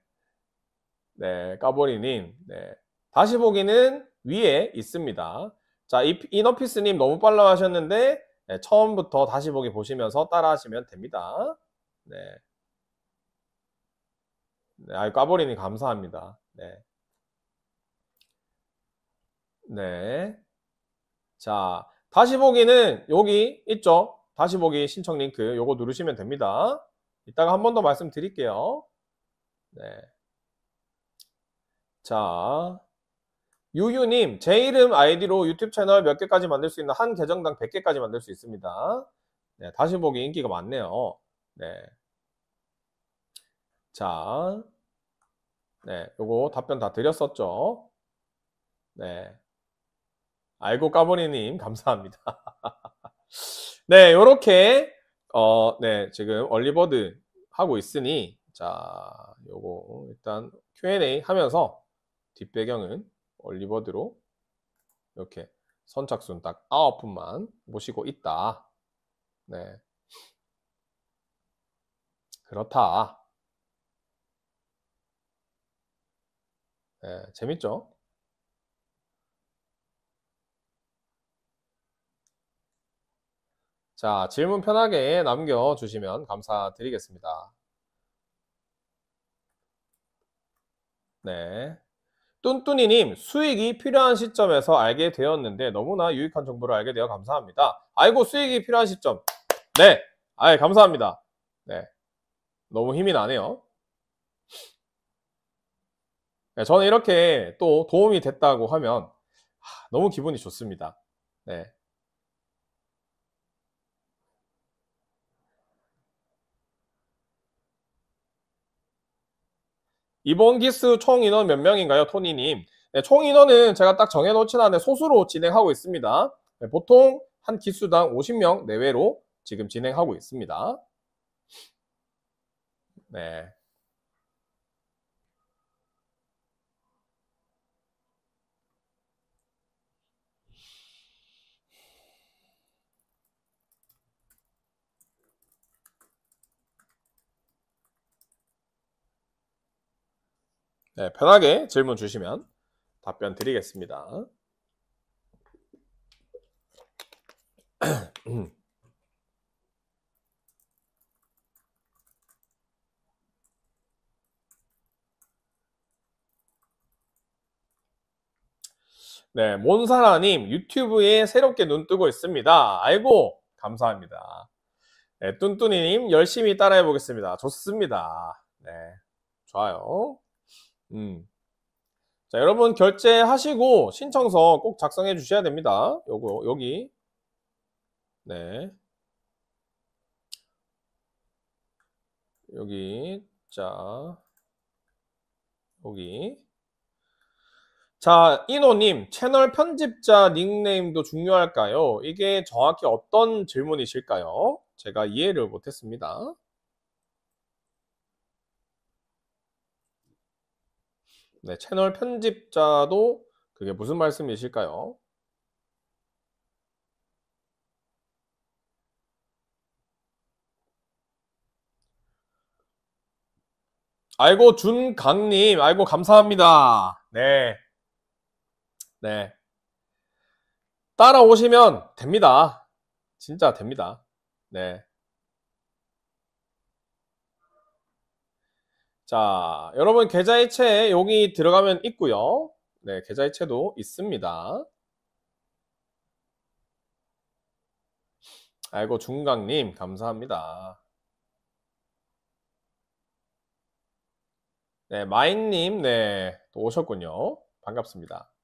네 까보리님 네 다시 보기는 위에 있습니다. 자 이너피스님 너무 빨라 하셨는데 네, 처음부터 다시 보기 보시면서 따라하시면 됩니다. 네. 네, 아이 까버리니 감사합니다. 네. 네. 자, 다시 보기는 여기 있죠? 다시 보기 신청 링크 요거 누르시면 됩니다. 이따가 한 번 더 말씀드릴게요. 네. 자, 유유님, 제 이름 아이디로 유튜브 채널 몇 개까지 만들 수 있는 한 계정당 100개까지 만들 수 있습니다. 네, 다시 보기 인기가 많네요. 네. 자, 네, 요거 답변 다 드렸었죠? 네. 아이고 까보니님 감사합니다. 네, 요렇게 어, 네, 지금 얼리버드 하고 있으니 자, 요거 일단 Q&A 하면서 뒷배경은 얼리버드로 이렇게 선착순 딱 9분만 모시고 있다. 네. 그렇다. 예, 재밌죠? 자, 질문 편하게 남겨주시면 감사드리겠습니다. 네. 뚠뚠이님, 수익이 필요한 시점에서 알게 되었는데 너무나 유익한 정보를 알게 되어 감사합니다. 아이고, 수익이 필요한 시점. 네. 아예 감사합니다. 네. 너무 힘이 나네요. 네, 저는 이렇게 또 도움이 됐다고 하면 아, 너무 기분이 좋습니다. 네. 이번 기스 총 인원 몇 명인가요, 토니님? 네, 총 인원은 제가 딱 정해놓진 않은 소수로 진행하고 있습니다. 네, 보통 한 기수당 50명 내외로 지금 진행하고 있습니다. 네. 네, 편하게 질문 주시면 답변 드리겠습니다. 네, 몬사라님 유튜브에 새롭게 눈뜨고 있습니다. 아이고 감사합니다. 네, 뚠뚠이님 열심히 따라해 보겠습니다. 좋습니다. 네, 좋아요. 음. 자, 여러분 결제하시고 신청서 꼭 작성해 주셔야 됩니다. 요거 여기. 네. 여기 자 여기 자 이노님 채널 편집자 닉네임도 중요할까요? 이게 정확히 어떤 질문이실까요? 제가 이해를 못했습니다. 네, 채널 편집자도 그게 무슨 말씀이실까요? 아이고 준강님 아이고 감사합니다 네 네. 따라오시면 됩니다 진짜 됩니다 네 자, 여러분 계좌이체에 여기 들어가면 있고요. 네, 계좌이체도 있습니다. 아이고 중강님 감사합니다. 네, 마인님 네, 또 오셨군요. 반갑습니다.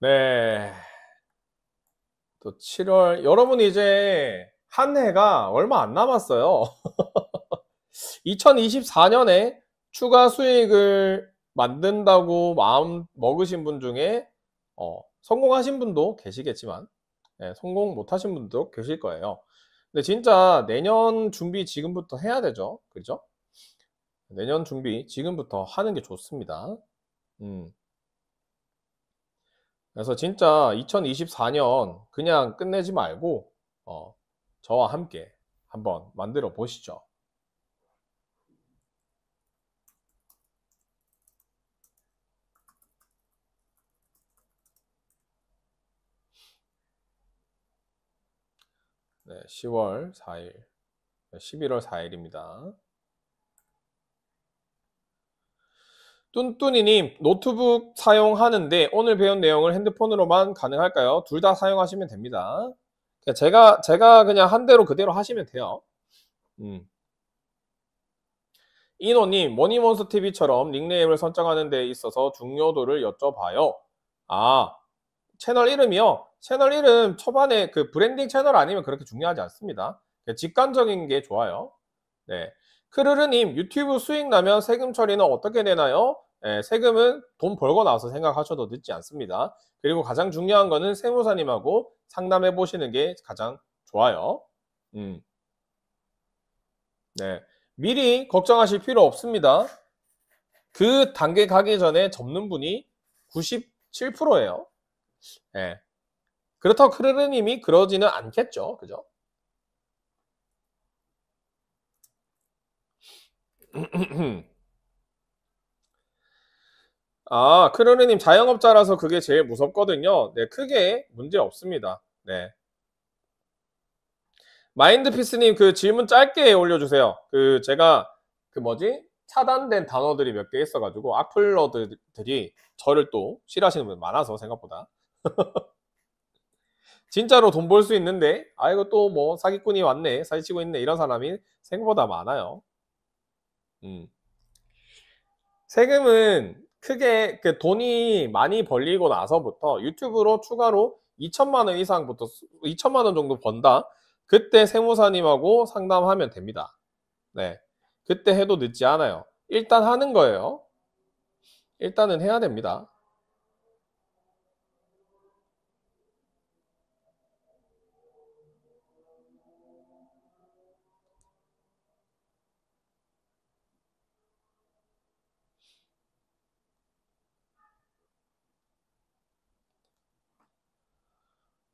네. 또 7월 여러분 이제 한 해가 얼마 안 남았어요. 2024년에 추가 수익을 만든다고 마음 먹으신 분 중에 어, 성공하신 분도 계시겠지만 네, 성공 못하신 분도 계실 거예요. 근데 진짜 내년 준비 지금부터 해야 되죠, 그죠? 내년 준비 지금부터 하는 게 좋습니다. 음. 그래서 진짜 2024년 그냥 끝내지 말고 어, 저와 함께 한번 만들어 보시죠. 네, 10월 4일, 11월 4일입니다. 뚠뚠이님 노트북 사용하는데 오늘 배운 내용을 핸드폰으로만 가능할까요? 둘 다 사용하시면 됩니다. 제가 제가 그냥 한 대로 그대로 하시면 돼요. 음. 이노님 모니몬스 TV처럼 닉네임을 선정하는 데 있어서 중요도를 여쭤봐요. 아 채널 이름이요? 채널 이름 초반에 그 브랜딩 채널 아니면 그렇게 중요하지 않습니다. 그 직관적인 게 좋아요. 네. 크르르님, 유튜브 수익 나면 세금 처리는 어떻게 되나요? 예, 세금은 돈 벌고 나서 생각하셔도 늦지 않습니다. 그리고 가장 중요한 거는 세무사님하고 상담해 보시는 게 가장 좋아요. 음. 네. 미리 걱정하실 필요 없습니다. 그 단계 가기 전에 접는 분이 97%예요. 예. 그렇다고 크르르님이 그러지는 않겠죠. 그죠? 아, 크루르님 자영업자라서 그게 제일 무섭거든요. 네, 크게 문제 없습니다. 네. 마인드피스님 그 질문 짧게 올려주세요. 그 제가 그 뭐지 차단된 단어들이 몇 개 있어가지고 악플러들이 저를 또 싫어하시는 분 많아서 생각보다. 진짜로 돈 벌 수 있는데 아이고 또 뭐 사기꾼이 왔네 사기치고 있네 이런 사람이 생각보다 많아요. 음. 세금은 크게 그 돈이 많이 벌리고 나서부터 유튜브로 추가로 2천만 원 이상부터 2천만 원 정도 번다. 그때 세무사님하고 상담하면 됩니다. 네. 그때 해도 늦지 않아요. 일단 하는 거예요. 일단은 해야 됩니다.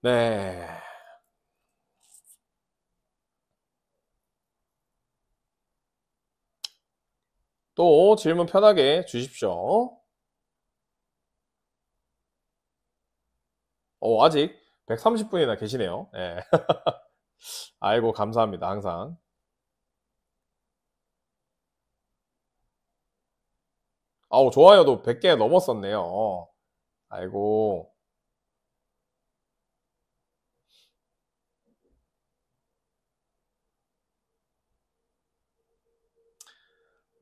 네. 또 질문 편하게 주십시오. 오, 어, 아직 130분이나 계시네요. 네. 아이고, 감사합니다. 항상. 아우, 좋아요도 100개 넘었었네요. 아이고.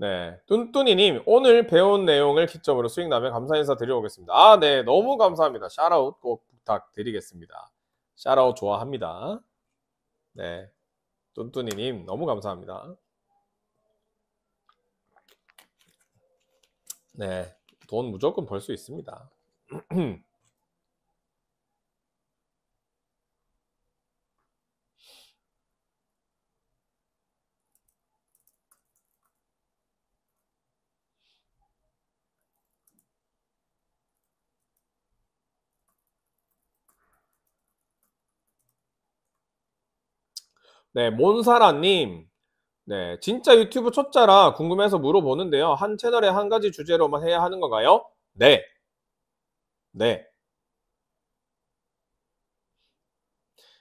네. 뚠뚠이님, 오늘 배운 내용을 기점으로 수익 나면 감사 인사 드려보겠습니다. 아, 네. 너무 감사합니다. 샤라웃 꼭 부탁드리겠습니다. 샤라웃 좋아합니다. 네. 뚠뚠이님, 너무 감사합니다. 네. 돈 무조건 벌 수 있습니다. 네, 몬사라님. 네, 진짜 유튜브 초짜라 궁금해서 물어보는데요. 한 채널에 한 가지 주제로만 해야 하는 건가요? 네. 네.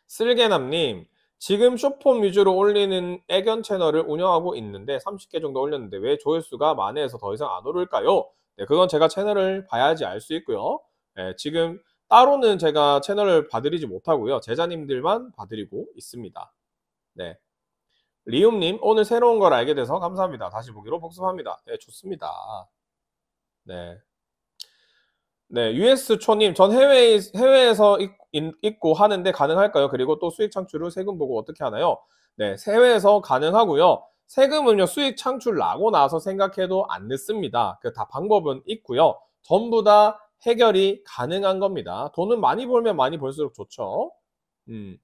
쓸개남님, 지금 쇼폼 위주로 올리는 애견 채널을 운영하고 있는데 30개 정도 올렸는데 왜 조회수가 만회해서 더 이상 안 오를까요? 네, 그건 제가 채널을 봐야지 알 수 있고요. 네, 지금 따로는 제가 채널을 봐드리지 못하고요. 제자님들만 봐드리고 있습니다. 네. 리움님, 오늘 새로운 걸 알게 돼서 감사합니다. 다시 보기로 복습합니다. 네, 좋습니다. 네. 네, US 초님, 전 해외, 해외에서 있, 고 하는데 가능할까요? 그리고 또 수익 창출을 세금 보고 어떻게 하나요? 네, 해외에서 가능하고요. 세금은요, 수익 창출 나고 나서 생각해도 안 늦습니다. 그 다 방법은 있고요. 전부 다 해결이 가능한 겁니다. 돈은 많이 벌면 많이 벌수록 좋죠. 음.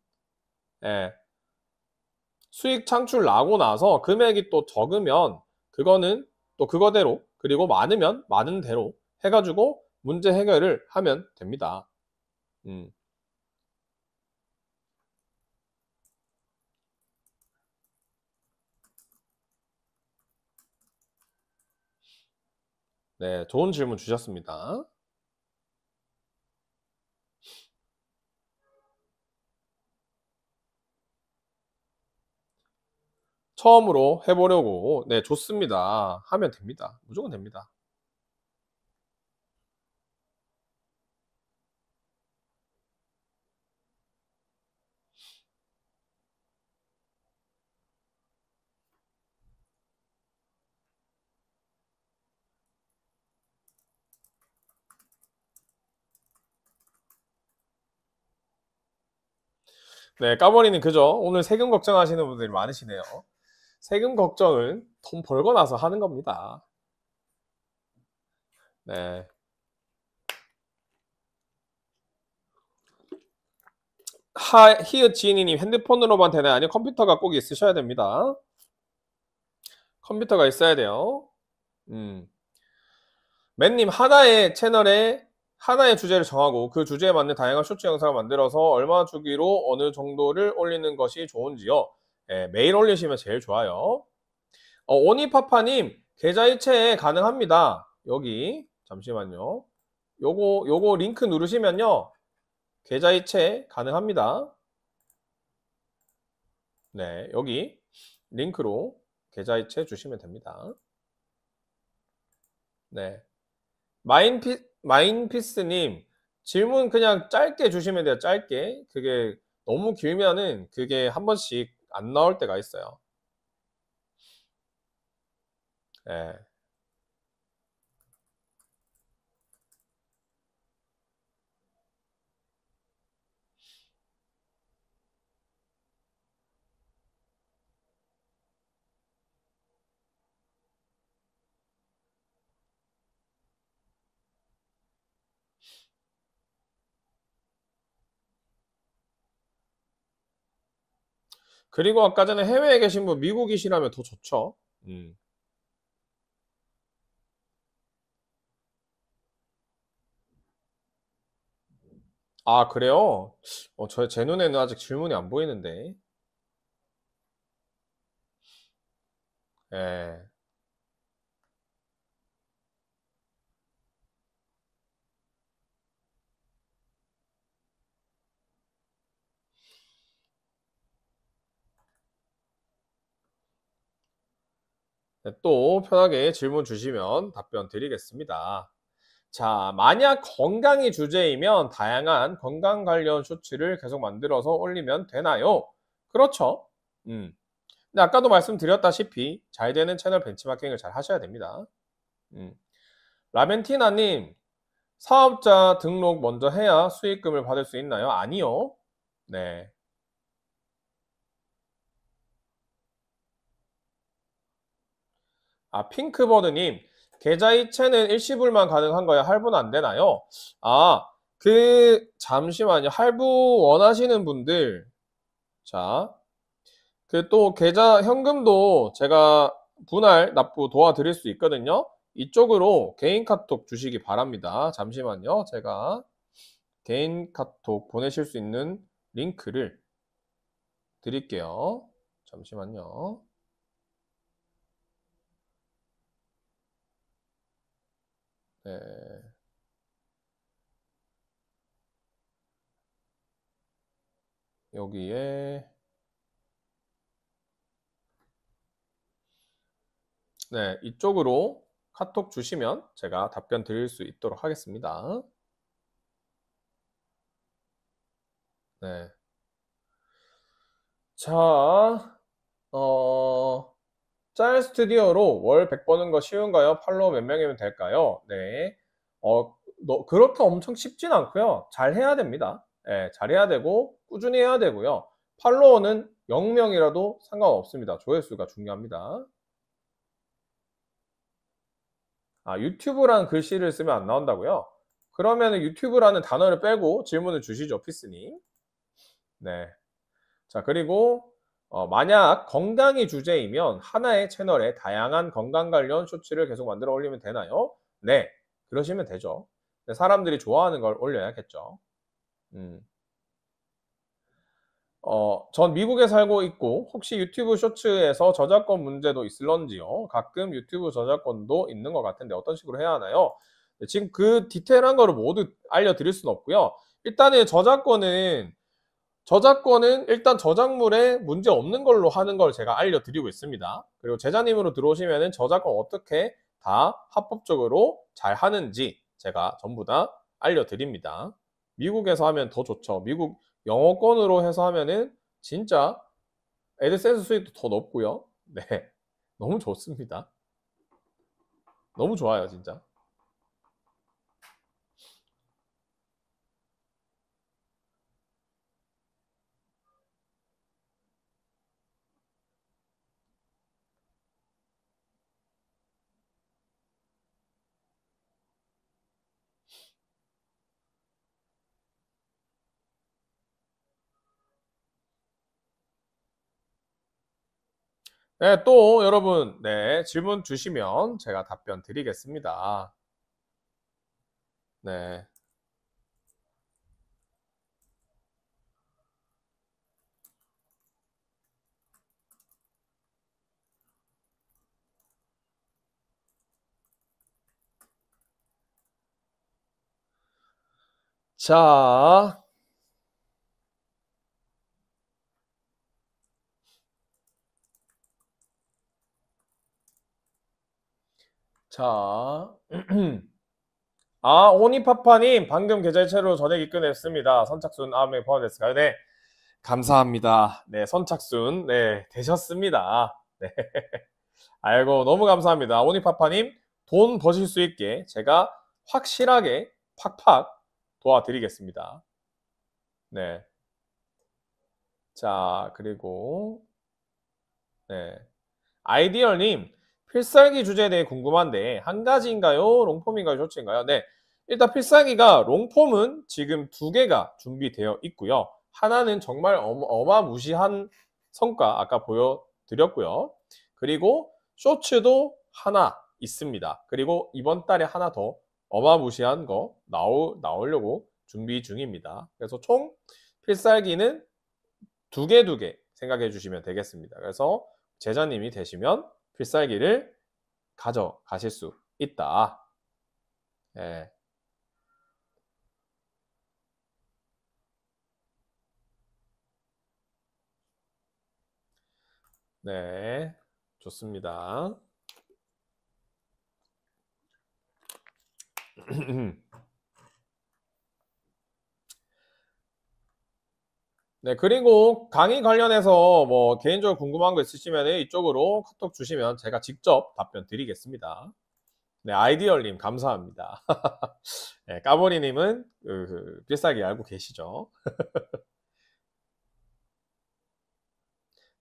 예. 네. 수익 창출 나고 나서 금액이 또 적으면 그거는 또 그거대로 그리고 많으면 많은 대로 해가지고 문제 해결을 하면 됩니다. 음. 네, 좋은 질문 주셨습니다. 처음으로 해보려고 네 좋습니다 하면 됩니다 무조건 됩니다 네, 까버리는 그죠? 오늘 세금 걱정하시는 분들이 많으시네요. 세금 걱정은 돈 벌고 나서 하는 겁니다. 네. 하, 히읗 지인이님 핸드폰으로만 되나요? 아니요 컴퓨터가 꼭 있으셔야 됩니다. 컴퓨터가 있어야 돼요. 음. 맨님 하나의 채널에 하나의 주제를 정하고 그 주제에 맞는 다양한 쇼츠 영상을 만들어서 얼마 주기로 어느 정도를 올리는 것이 좋은지요? 예, 매일 올리시면 제일 좋아요. 어, 오니파파님 계좌이체 가능합니다. 여기 잠시만요. 요거 요거 링크 누르시면요 계좌이체 가능합니다. 네 여기 링크로 계좌이체 주시면 됩니다. 네 마인피 마인피스님 질문 그냥 짧게 주시면 돼요. 짧게 그게 너무 길면은 그게 한 번씩 안 나올 때가 있어요. 예. 그리고 아까 전에 해외에 계신 분 미국이시라면 더 좋죠. 음. 아, 그래요? 어, 저, 제 눈에는 아직 질문이 안 보이는데. 예. 네, 또 편하게 질문 주시면 답변 드리겠습니다. 자, 만약 건강이 주제이면 다양한 건강 관련 쇼츠를 계속 만들어서 올리면 되나요? 그렇죠. 음. 근데 아까도 말씀드렸다시피 잘 되는 채널 벤치마킹을 잘 하셔야 됩니다. 음. 라벤티나님, 사업자 등록 먼저 해야 수익금을 받을 수 있나요? 아니요. 네. 아, 핑크버드님, 계좌이체는 일시불만 가능한 거야? 할부는 안 되나요? 아, 그, 잠시만요. 할부 원하시는 분들, 자, 그 또 계좌 현금도 제가 분할 납부 도와드릴 수 있거든요. 이쪽으로 개인 카톡 주시기 바랍니다. 잠시만요. 제가 개인 카톡 보내실 수 있는 링크를 드릴게요. 잠시만요. 예. 여기에 네, 이쪽으로 카톡 주시면 제가 답변 드릴 수 있도록 하겠습니다. 네. 자, 어, 짤 스튜디오로 월 100버는 거 쉬운가요? 팔로워몇 명이면 될까요? 네. 어, 너, 그렇게 엄청 쉽진 않고요. 잘 해야 됩니다. 네, 잘 해야 되고 꾸준히 해야 되고요. 팔로워는 0명이라도 상관없습니다. 조회수가 중요합니다. 아, 유튜브라는 글씨를 쓰면 안 나온다고요? 그러면 유튜브라는 단어를 빼고 질문을 주시죠, 피스님. 네. 자, 그리고 어, 만약 건강이 주제이면 하나의 채널에 다양한 건강 관련 쇼츠를 계속 만들어 올리면 되나요? 네, 그러시면 되죠. 네, 사람들이 좋아하는 걸 올려야겠죠. 음. 어, 전 미국에 살고 있고 혹시 유튜브 쇼츠에서 저작권 문제도 있을런지요? 가끔 유튜브 저작권도 있는 것 같은데 어떤 식으로 해야 하나요? 네, 지금 그 디테일한 거를 모두 알려드릴 수는 없고요. 일단은 저작권은 저작권은 일단 저작물에 문제 없는 걸로 하는 걸 제가 알려드리고 있습니다. 그리고 제자님으로 들어오시면 저작권 어떻게 다 합법적으로 잘 하는지 제가 전부 다 알려드립니다. 미국에서 하면 더 좋죠. 미국 영어권으로 해서 하면은 진짜 에드센스 수익도 더 높고요. 네. 너무 좋습니다. 너무 좋아요, 진짜. 네, 또 여러분, 네, 질문 주시면 제가 답변 드리겠습니다. 네. 자, 자, 아 오니파파님 방금 계좌이체로 전액 입금했습니다. 선착순 아홉 명 포함됐을까요? 네, 감사합니다. 네, 선착순 네 되셨습니다. 네, 아이고 너무 감사합니다. 오니파파님 돈 버실 수 있게 제가 확실하게 팍팍 도와드리겠습니다. 네. 자, 그리고, 네. 아이디얼님, 필살기 주제에 대해 궁금한데 한 가지인가요? 롱폼인가요? 쇼츠인가요? 네. 일단 필살기가 롱폼은 지금 두 개가 준비되어 있고요. 하나는 정말 어마무시한 성과 아까 보여드렸고요. 그리고 쇼츠도 하나 있습니다. 그리고 이번 달에 하나 더 어마무시한 거 나오, 나오려고 준비 중입니다. 그래서 총 필살기는 두 개 두 개 생각해 주시면 되겠습니다. 그래서 제자님이 되시면 필살기를 가져가실 수 있다. 예. 네, 좋습니다. 네, 그리고 강의 관련해서 뭐 개인적으로 궁금한 거 있으시면 이쪽으로 카톡 주시면 제가 직접 답변 드리겠습니다. 네, 아이디얼님 감사합니다. 네, 까보리님은 그, 그, 필살기 알고 계시죠?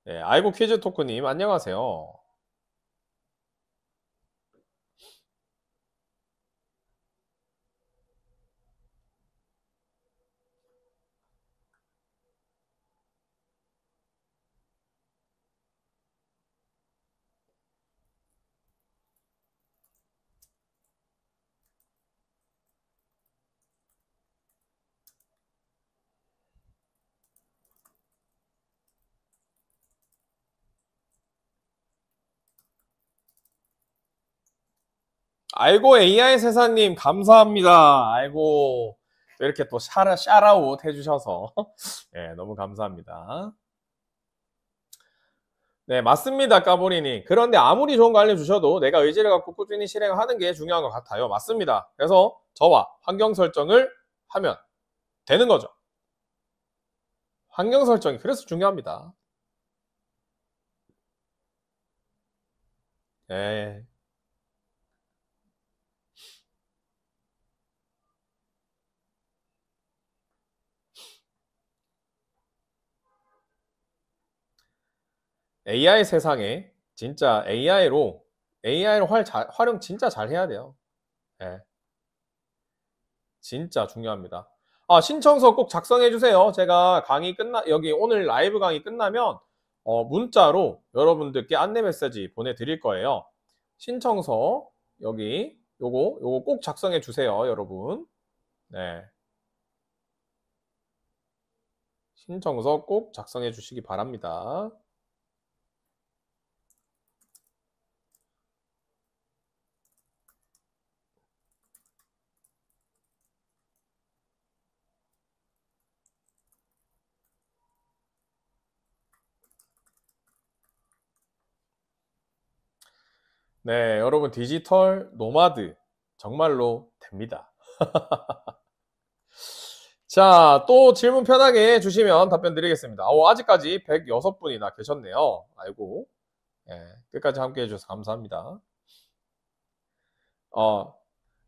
네, 이고 퀴즈 토크님 안녕하세요. 아이고 AI 세사님 감사합니다. 아이고 이렇게 또 샤라 샤라웃 해주셔서 네, 너무 감사합니다. 네 맞습니다 까보리님 그런데 아무리 좋은 거 알려주셔도 내가 의지를 갖고 꾸준히 실행하는 게 중요한 것 같아요 맞습니다 그래서 저와 환경 설정을 하면 되는 거죠 환경 설정이 그래서 중요합니다 네. AI 세상에 진짜 AI로 a i 로 활, 자, 활용 진짜 잘 해야 돼요. 예. 진짜 중요합니다. 아, 신청서 꼭 작성해 주세요. 제가 강의 끝나 여기 오늘 라이브 강의 끝나면 어, 문자로 여러분들께 안내 메시지 보내 드릴 거예요. 신청서 여기 요거 요거 꼭 작성해 주세요, 여러분. 네. 신청서 꼭 작성해 주시기 바랍니다. 네, 여러분 디지털 노마드 정말로 됩니다. 자, 또 질문 편하게 주시면 답변 드리겠습니다. 어, 아직까지 106분이나 계셨네요. 아이고. 예, 끝까지 함께 해주셔서 감사합니다. 어,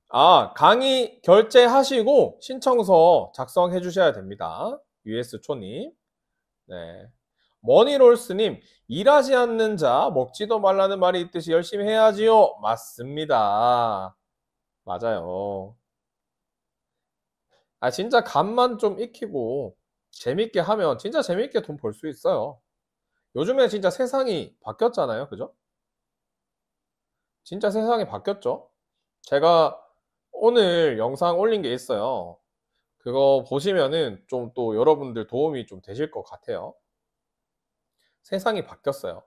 아, 강의 결제하시고 신청서 작성해 주셔야 됩니다. US초님. 네. 머니롤스님, 일하지 않는 자, 먹지도 말라는 말이 있듯이 열심히 해야지요. 맞습니다. 맞아요. 아, 진짜 간만 좀 익히고, 재밌게 하면 진짜 재밌게 돈 벌 수 있어요. 요즘에 진짜 세상이 바뀌었잖아요. 그죠? 진짜 세상이 바뀌었죠? 제가 오늘 영상 올린 게 있어요. 그거 보시면은 좀 또 여러분들 도움이 좀 되실 것 같아요. 세상이 바뀌었어요.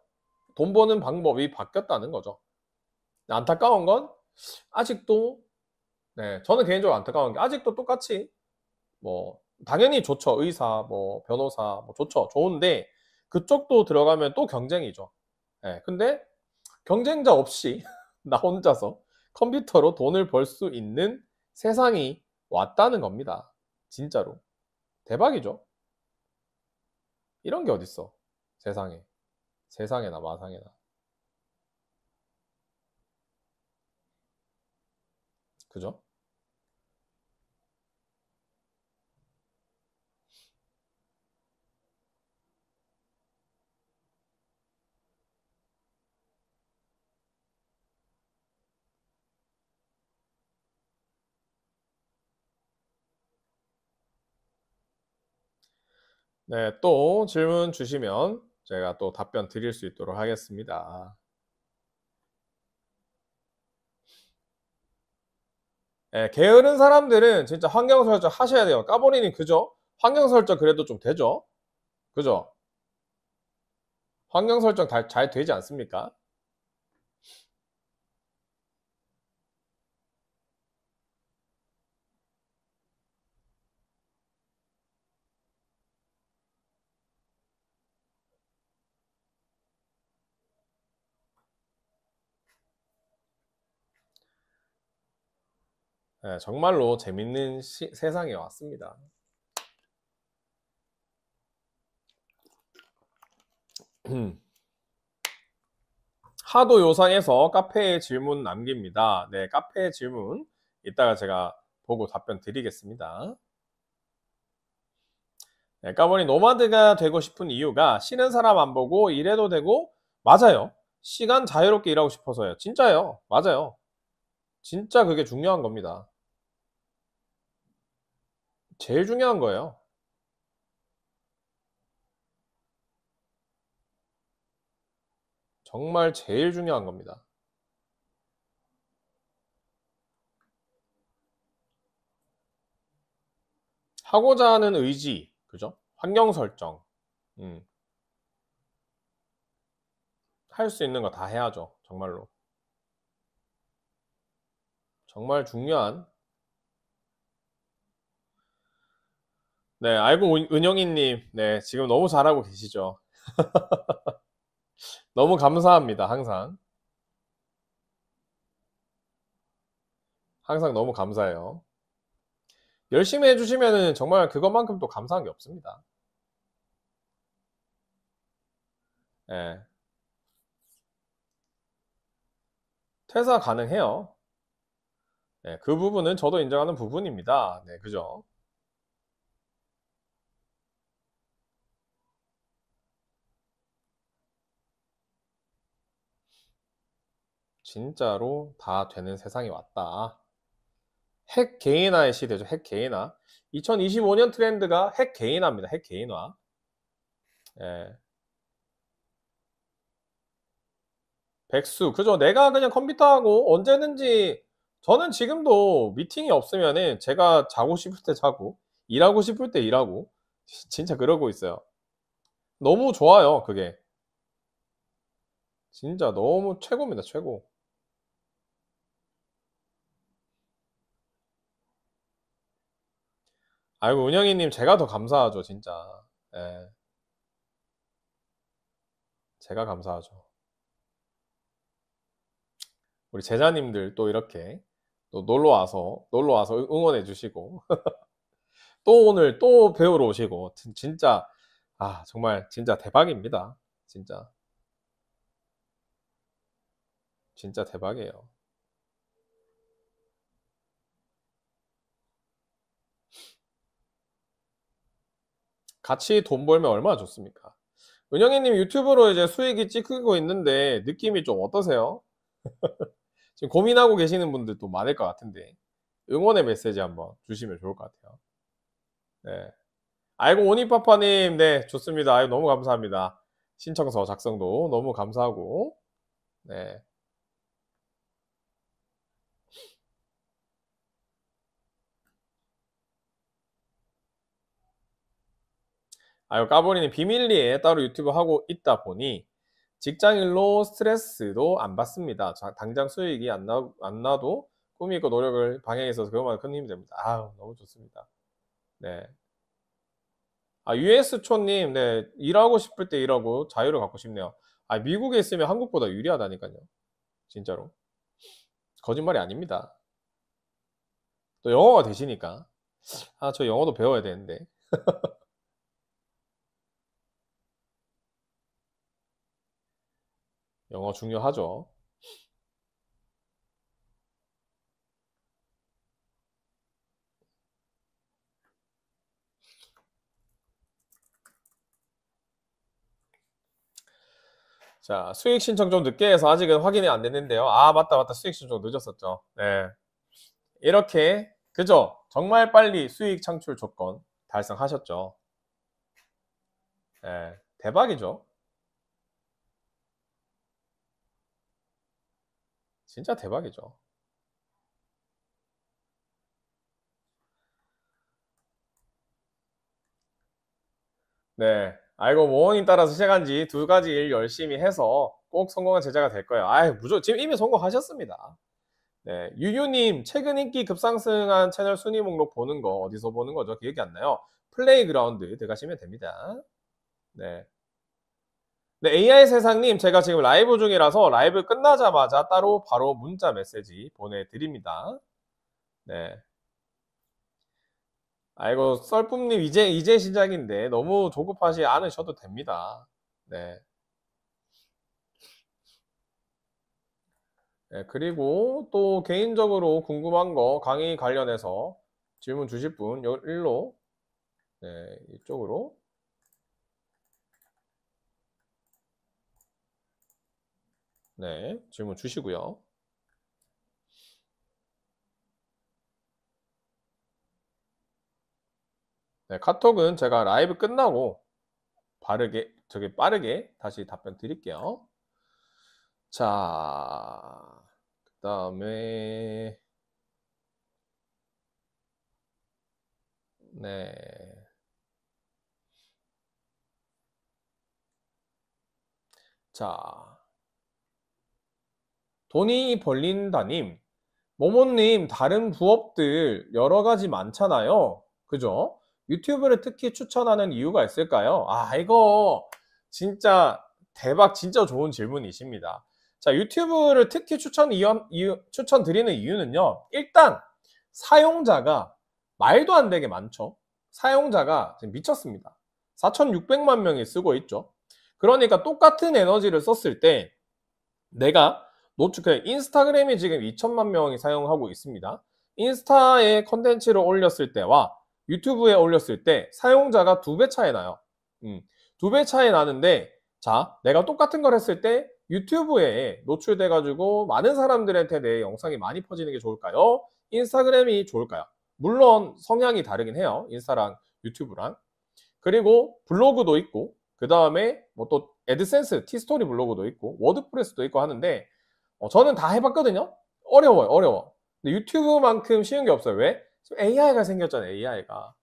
돈 버는 방법이 바뀌었다는 거죠. 안타까운 건 아직도 네, 저는 개인적으로 안타까운 게 아직도 똑같이 뭐 당연히 좋죠. 의사, 뭐 변호사, 뭐 좋죠. 좋은데 그쪽도 들어가면 또 경쟁이죠. 네, 근데 경쟁자 없이 나 혼자서 컴퓨터로 돈을 벌 수 있는 세상이 왔다는 겁니다. 진짜로. 대박이죠? 이런 게 어딨어. 세상에 세상에나 마상에나 그죠? 네, 또 질문 주시면 제가 또 답변 드릴 수 있도록 하겠습니다. 예, 게으른 사람들은 진짜 환경 설정 하셔야 돼요. 까보니님 그죠? 환경 설정 그래도 좀 되죠? 그죠? 환경 설정 다, 잘 되지 않습니까? 네, 정말로 재밌는 시, 세상에 왔습니다. 하도 요상에서 카페에 질문 남깁니다. 네, 카페에 질문 이따가 제가 보고 답변 드리겠습니다. 네, 까보니 노마드가 되고 싶은 이유가 쉬는 사람 안 보고 일해도 되고 맞아요. 시간 자유롭게 일하고 싶어서요. 진짜요. 맞아요. 진짜 그게 중요한 겁니다. 제일 중요한 거예요. 정말 제일 중요한 겁니다. 하고자 하는 의지, 그죠? 환경 설정. 음. 할 수 있는 거 다 해야죠. 정말로. 정말 중요한 네, 알고 은영이님, 네, 지금 너무 잘하고 계시죠? 너무 감사합니다, 항상. 항상 너무 감사해요. 열심히 해주시면 정말 그것만큼 또 감사한 게 없습니다. 네. 퇴사 가능해요. 네, 그 부분은 저도 인정하는 부분입니다. 네, 그죠? 진짜로 다 되는 세상이 왔다. 핵 개인화의 시대죠. 핵 개인화. 2025년 트렌드가 핵 개인화입니다. 핵 개인화. 예. 백수. 그죠? 내가 그냥 컴퓨터하고 언제든지 저는 지금도 미팅이 없으면은 제가 자고 싶을 때 자고 일하고 싶을 때 일하고 진짜 그러고 있어요. 너무 좋아요, 그게. 진짜 너무 최고입니다, 최고. 아이고 은영이님 제가 더 감사하죠 진짜 예. 제가 감사하죠 우리 제자님들 또 이렇게 또 놀러 와서 놀러 와서 응원해 주시고 또 오늘 또 배우러 오시고 진짜 아 정말 진짜 대박입니다 진짜 진짜 대박이에요 같이 돈 벌면 얼마나 좋습니까? 은영이님 유튜브로 이제 수익이 찍히고 있는데 느낌이 좀 어떠세요? 지금 고민하고 계시는 분들도 많을 것 같은데 응원의 메시지 한번 주시면 좋을 것 같아요. 네. 아이고 오니파파님 네 좋습니다. 아유 너무 감사합니다. 신청서 작성도 너무 감사하고 네 아유 까보리는 비밀리에 따로 유튜브 하고 있다 보니 직장일로 스트레스도 안 받습니다. 자, 당장 수익이 안, 나, 안 나도 꿈이 있고 노력을 방향해서 그것만 큰 힘이 됩니다. 아유 너무 좋습니다. 네. 아, US초님, 네. 일하고 싶을 때 일하고 자유를 갖고 싶네요. 아, 미국에 있으면 한국보다 유리하다니까요. 진짜로. 거짓말이 아닙니다. 또 영어가 되시니까. 아, 저 영어도 배워야 되는데. 영어 중요하죠. 자, 수익 신청 좀 늦게 해서 아직은 확인이 안 됐는데요. 아, 맞다, 맞다. 수익 신청 늦었었죠. 네. 이렇게, 그죠? 정말 빨리 수익 창출 조건 달성하셨죠. 네. 대박이죠. 진짜 대박이죠. 네. 아이고, 원인 따라서 시작한 지두 가지 일 열심히 해서 꼭 성공한 제자가 될 거예요. 아이, 무조 지금 이미 성공하셨습니다. 네. 유유님, 최근 인기 급상승한 채널 순위 목록 보는 거 어디서 보는 거죠? 기억이 안 나요. 플레이그라운드 들어가시면 됩니다. 네. 네, AI 세상님, 제가 지금 라이브 중이라서 라이브 끝나자마자 따로 바로 문자 메시지 보내드립니다. 네. 아이고, 썰뿜님, 이제, 이제 시작인데 너무 조급하지 않으셔도 됩니다. 네. 네, 그리고 또 개인적으로 궁금한 거 강의 관련해서 질문 주실 분, 일로, 네, 이쪽으로 네, 질문 주시고요. 네, 카톡은 제가 라이브 끝나고 바르게, 저기 빠르게 다시 답변 드릴게요. 자, 그 다음에, 네. 자, 돈이 벌린다님, 모모님 다른 부업들 여러 가지 많잖아요. 그죠? 유튜브를 특히 추천하는 이유가 있을까요? 아, 이거 진짜 대박, 진짜 좋은 질문이십니다. 자, 유튜브를 특히 추천 이유, 이유, 추천드리는 이유는요. 일단 사용자가 말도 안 되게 많죠. 사용자가 미쳤습니다. 4,600만 명이 쓰고 있죠. 그러니까 똑같은 에너지를 썼을 때 내가 노트크 인스타그램이 지금 2천만 명이 사용하고 있습니다. 인스타에 컨텐츠를 올렸을 때와 유튜브에 올렸을 때 사용자가 두 배 차이 나요. 음, 두 배 차이 나는데 자 내가 똑같은 걸 했을 때 유튜브에 노출돼 가지고 많은 사람들한테 내 영상이 많이 퍼지는 게 좋을까요? 인스타그램이 좋을까요? 물론 성향이 다르긴 해요. 인스타랑 유튜브랑 그리고 블로그도 있고 그 다음에 뭐또 에드센스 티스토리 블로그도 있고 워드프레스도 있고 하는데 어, 저는 다 해봤거든요. 어려워요, 어려워. 근데 유튜브만큼 쉬운 게 없어요. 왜? AI가 생겼잖아요, AI가.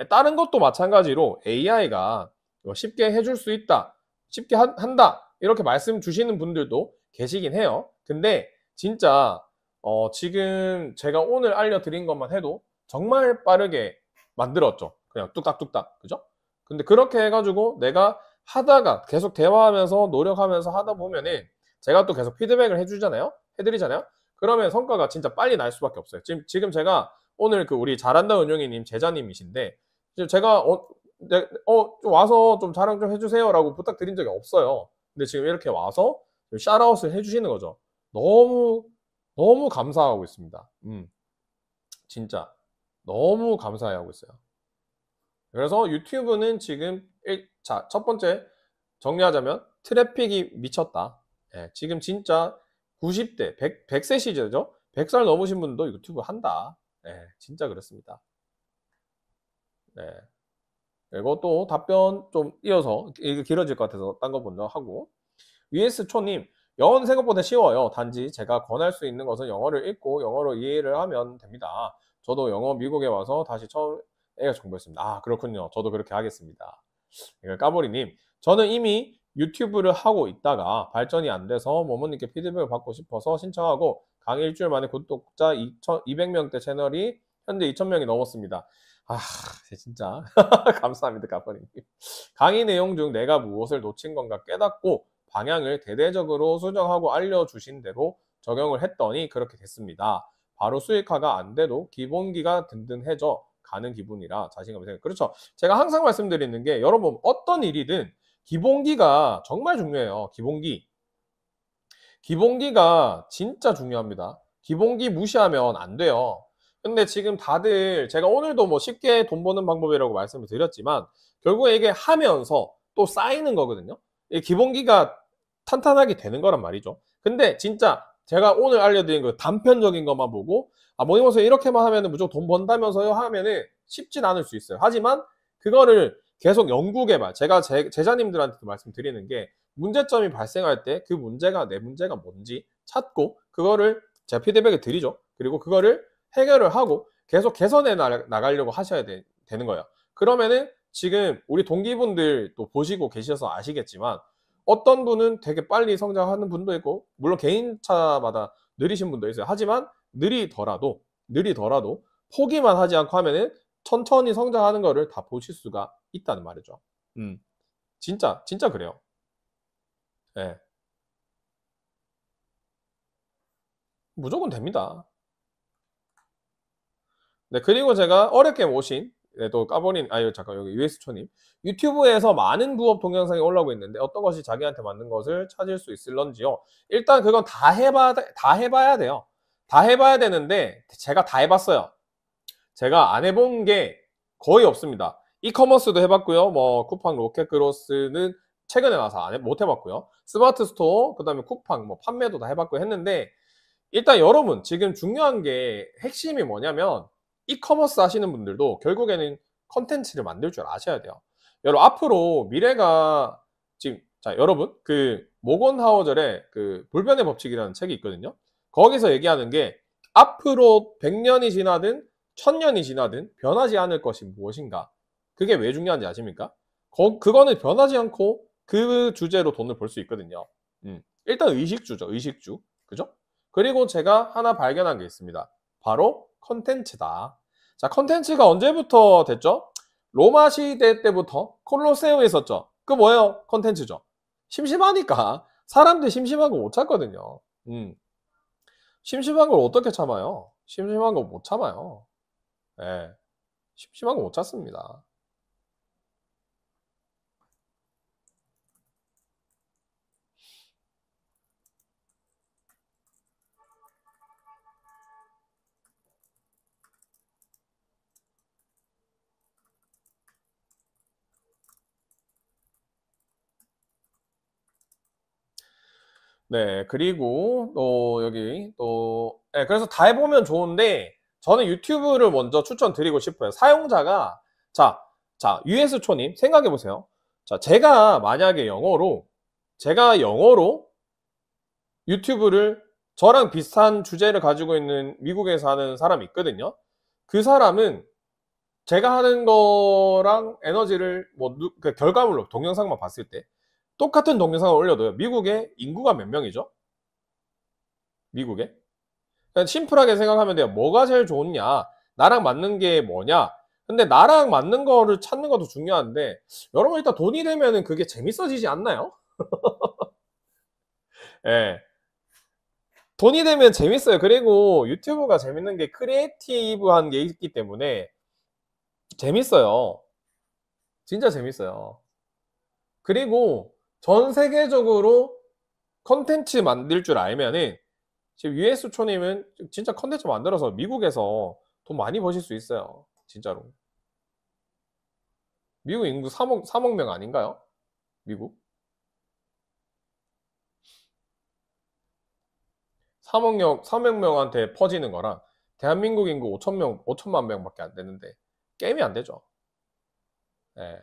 예, 다른 것도 마찬가지로 AI가 뭐 쉽게 해줄 수 있다, 쉽게 한, 다 이렇게 말씀 주시는 분들도 계시긴 해요. 근데 진짜 어, 지금 제가 오늘 알려드린 것만 해도 정말 빠르게 만들었죠. 그냥 뚝딱뚝딱, 그죠? 근데 그렇게 해가지고 내가 하다가 계속 대화하면서 노력하면서 하다 보면은 제가 또 계속 피드백을 해주잖아요. 해드리잖아요. 그러면 성과가 진짜 빨리 날 수밖에 없어요. 지금 지금 제가 오늘 그 우리 잘한다 은용이님 제자님이신데 제가 어, 네, 어, 좀 와서 좀 자랑 좀 해주세요라고 부탁드린 적이 없어요. 근데 지금 이렇게 와서 샤라웃을 해주시는 거죠. 너무 너무 감사하고 있습니다. 음, 진짜 너무 감사해하고 있어요. 그래서 유튜브는 지금 일, 자, 첫 번째 정리하자면 트래픽이 미쳤다. 예, 지금 진짜 90대, 100, 세시절이죠 100살 넘으신 분도 유튜브 한다. 예, 진짜 그렇습니다. 네. 그리고 또 답변 좀 이어서 이게 길어질 것 같아서 딴 거 먼저 하고 위에스 초님 영어는 생각보다 쉬워요. 단지 제가 권할 수 있는 것은 영어를 읽고 영어로 이해를 하면 됩니다. 저도 영어 미국에 와서 다시 처음 에가 정보했습니다. 아 그렇군요. 저도 그렇게 하겠습니다. 까보리님 저는 이미 유튜브를 하고 있다가 발전이 안 돼서 모모님께 피드백을 받고 싶어서 신청하고 강의 일주일 만에 구독자 200명대 2 채널이 현재 2,000명이 넘었습니다. 아, 네, 진짜. 감사합니다, 가버님. 강의 내용 중 내가 무엇을 놓친 건가 깨닫고 방향을 대대적으로 수정하고 알려주신 대로 적용을 했더니 그렇게 됐습니다. 바로 수익화가 안 돼도 기본기가 든든해져 가는 기분이라 자신감이 생겨. 그렇죠. 제가 항상 말씀드리는 게 여러분 어떤 일이든 기본기가 정말 중요해요. 기본기. 기본기가 진짜 중요합니다. 기본기 무시하면 안 돼요. 근데 지금 다들 제가 오늘도 뭐 쉽게 돈 버는 방법이라고 말씀을 드렸지만 결국에 이게 하면서 또 쌓이는 거거든요. 이 기본기가 탄탄하게 되는 거란 말이죠. 근데 진짜 제가 오늘 알려드린 그 단편적인 것만 보고 아 모닝버스 이렇게만 하면 무조건 돈 번다면서요 하면은 쉽진 않을 수 있어요. 하지만 그거를 계속 연구개발 제가 제, 제자님들한테도 말씀드리는 게 문제점이 발생할 때 그 문제가 내 문제가 뭔지 찾고 그거를 제가 피드백을 드리죠. 그리고 그거를 해결을 하고 계속 개선해 나가려고 하셔야 되, 는 거예요. 그러면은 지금 우리 동기분들 도 보시고 계셔서 아시겠지만 어떤 분은 되게 빨리 성장하는 분도 있고 물론 개인차마다 느리신 분도 있어요. 하지만 느리더라도 느리더라도 포기만 하지 않고 하면은 천천히 성장하는 거를 다 보실 수가 있다는 말이죠. 음, 진짜 진짜 그래요. 예, 무조건 됩니다. 네, 그리고 제가 어렵게 모신 네, 또 까버린 아유 잠깐 여기 US초님 유튜브에서 많은 부업 동영상이 올라오고 있는데 어떤 것이 자기한테 맞는 것을 찾을 수 있을런지요? 일단 그건 다 해봐 다 해봐야 돼요. 다 해봐야 되는데 제가 다 해봤어요. 제가 안 해본 게 거의 없습니다. 이커머스도 해봤고요. 뭐 쿠팡 로켓크로스는 최근에 나서 안 해, 못 해봤고요. 스마트 스토어, 그 다음에 쿠팡 뭐 판매도 다 해봤고 했는데 일단 여러분 지금 중요한 게 핵심이 뭐냐면 이커머스 하시는 분들도 결국에는 컨텐츠를 만들 줄 아셔야 돼요. 여러분 앞으로 미래가 지금 자 여러분 그 모건 하워절의 그 불변의 법칙이라는 책이 있거든요. 거기서 얘기하는 게 앞으로 100년이 지나든 1000년이 지나든 변하지 않을 것이 무엇인가 그게 왜 중요한지 아십니까? 거, 그거는 변하지 않고 그 주제로 돈을 벌 수 있거든요. 음, 일단 의식주죠. 의식주. 그죠? 그리고 제가 하나 발견한 게 있습니다. 바로 컨텐츠다. 자, 컨텐츠가 언제부터 됐죠? 로마 시대 때부터 콜로세움에 있었죠. 그 뭐예요? 컨텐츠죠. 심심하니까 사람들이 심심한 걸못찾거든요 음. 심심한 걸 어떻게 참아요? 심심한 걸 못 참아요. 예. 네. 심심한 걸못찾습니다 네, 그리고 또 여기 또 네, 그래서 다 해보면 좋은데 저는 유튜브를 먼저 추천드리고 싶어요. 사용자가 자, 자 US 초님 생각해 보세요. 자, 제가 만약에 영어로 제가 영어로 유튜브를 저랑 비슷한 주제를 가지고 있는 미국에 사는 사람이 있거든요. 그 사람은 제가 하는 거랑 에너지를 뭐그 결과물로 동영상만 봤을 때 똑같은 동영상을 올려도요. 미국의 인구가 몇 명이죠? 미국에? 그러니까 심플하게 생각하면 돼요. 뭐가 제일 좋냐? 나랑 맞는 게 뭐냐? 근데 나랑 맞는 거를 찾는 것도 중요한데 여러분 일단 돈이 되면은 그게 재밌어지지 않나요? 예. 네. 돈이 되면 재밌어요. 그리고 유튜브가 재밌는 게 크리에이티브한 게 있기 때문에 재밌어요. 진짜 재밌어요. 그리고 전 세계적으로 컨텐츠 만들 줄 알면은 지금 US 초님은 진짜 컨텐츠 만들어서 미국에서 돈 많이 버실 수 있어요. 진짜로. 미국 인구 3억, 3억 명 아닌가요? 미국? 3억 명, 3억 명한테 퍼지는 거랑 대한민국 인구 5천 명, 5천만 명밖에 안 되는데 게임이 안 되죠. 예. 네.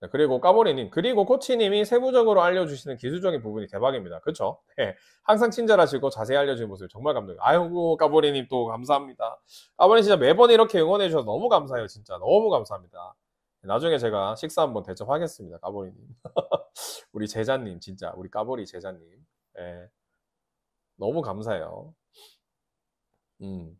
네, 그리고 까보리님, 그리고 코치님이 세부적으로 알려주시는 기술적인 부분이 대박입니다. 그쵸? 네. 항상 친절하시고 자세히 알려주는 모습 정말 감동이에요. 아이고, 까보리님 또 감사합니다. 까보리님 진짜 매번 이렇게 응원해주셔서 너무 감사해요. 진짜 너무 감사합니다. 네, 나중에 제가 식사 한번 대접하겠습니다. 까보리님. 우리 제자님, 진짜. 우리 까보리 제자님. 네. 너무 감사해요. 음.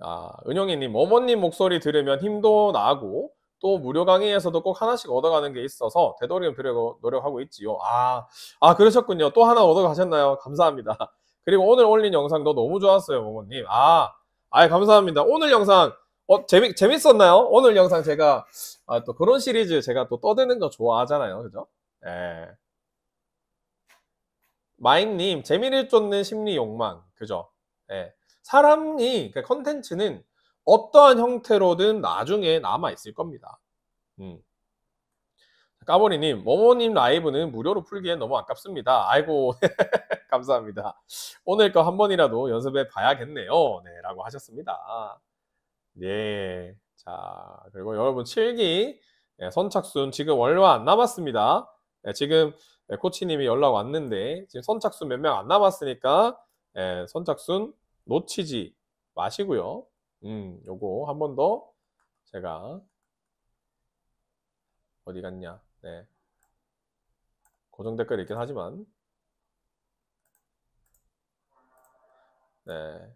아, 은영이님, 어머님 목소리 들으면 힘도 나고, 또 무료 강의에서도 꼭 하나씩 얻어가는 게 있어서 되도록이면 비려고 노력하고 있지요. 아, 아 그러셨군요. 또 하나 얻어가셨나요? 감사합니다. 그리고 오늘 올린 영상도 너무 좋았어요, 모모님. 아, 아 감사합니다. 오늘 영상 어, 재미, 재밌었나요? 오늘 영상 제가 아, 또 그런 시리즈 제가 또 떠드는 거 좋아하잖아요, 그죠? 예. 마인님 재미를 쫓는 심리 욕망, 그죠? 예. 사람이 그 컨텐츠는 어떠한 형태로든 나중에 남아 있을 겁니다. 음. 까버리님, 모모님 라이브는 무료로 풀기엔 너무 아깝습니다. 아이고, 감사합니다. 오늘 거 한 번이라도 연습해 봐야겠네요. 네, 라고 하셨습니다. 네. 자, 그리고 여러분, 7기 예, 선착순 지금 얼마 안 남았습니다. 예, 지금 예, 코치님이 연락 왔는데, 지금 선착순 몇 명 안 남았으니까, 선착순 놓치지 마시고요. 음, 요거 한 번 더 제가 어디 갔냐? 네. 고정 댓글 있긴 하지만 네.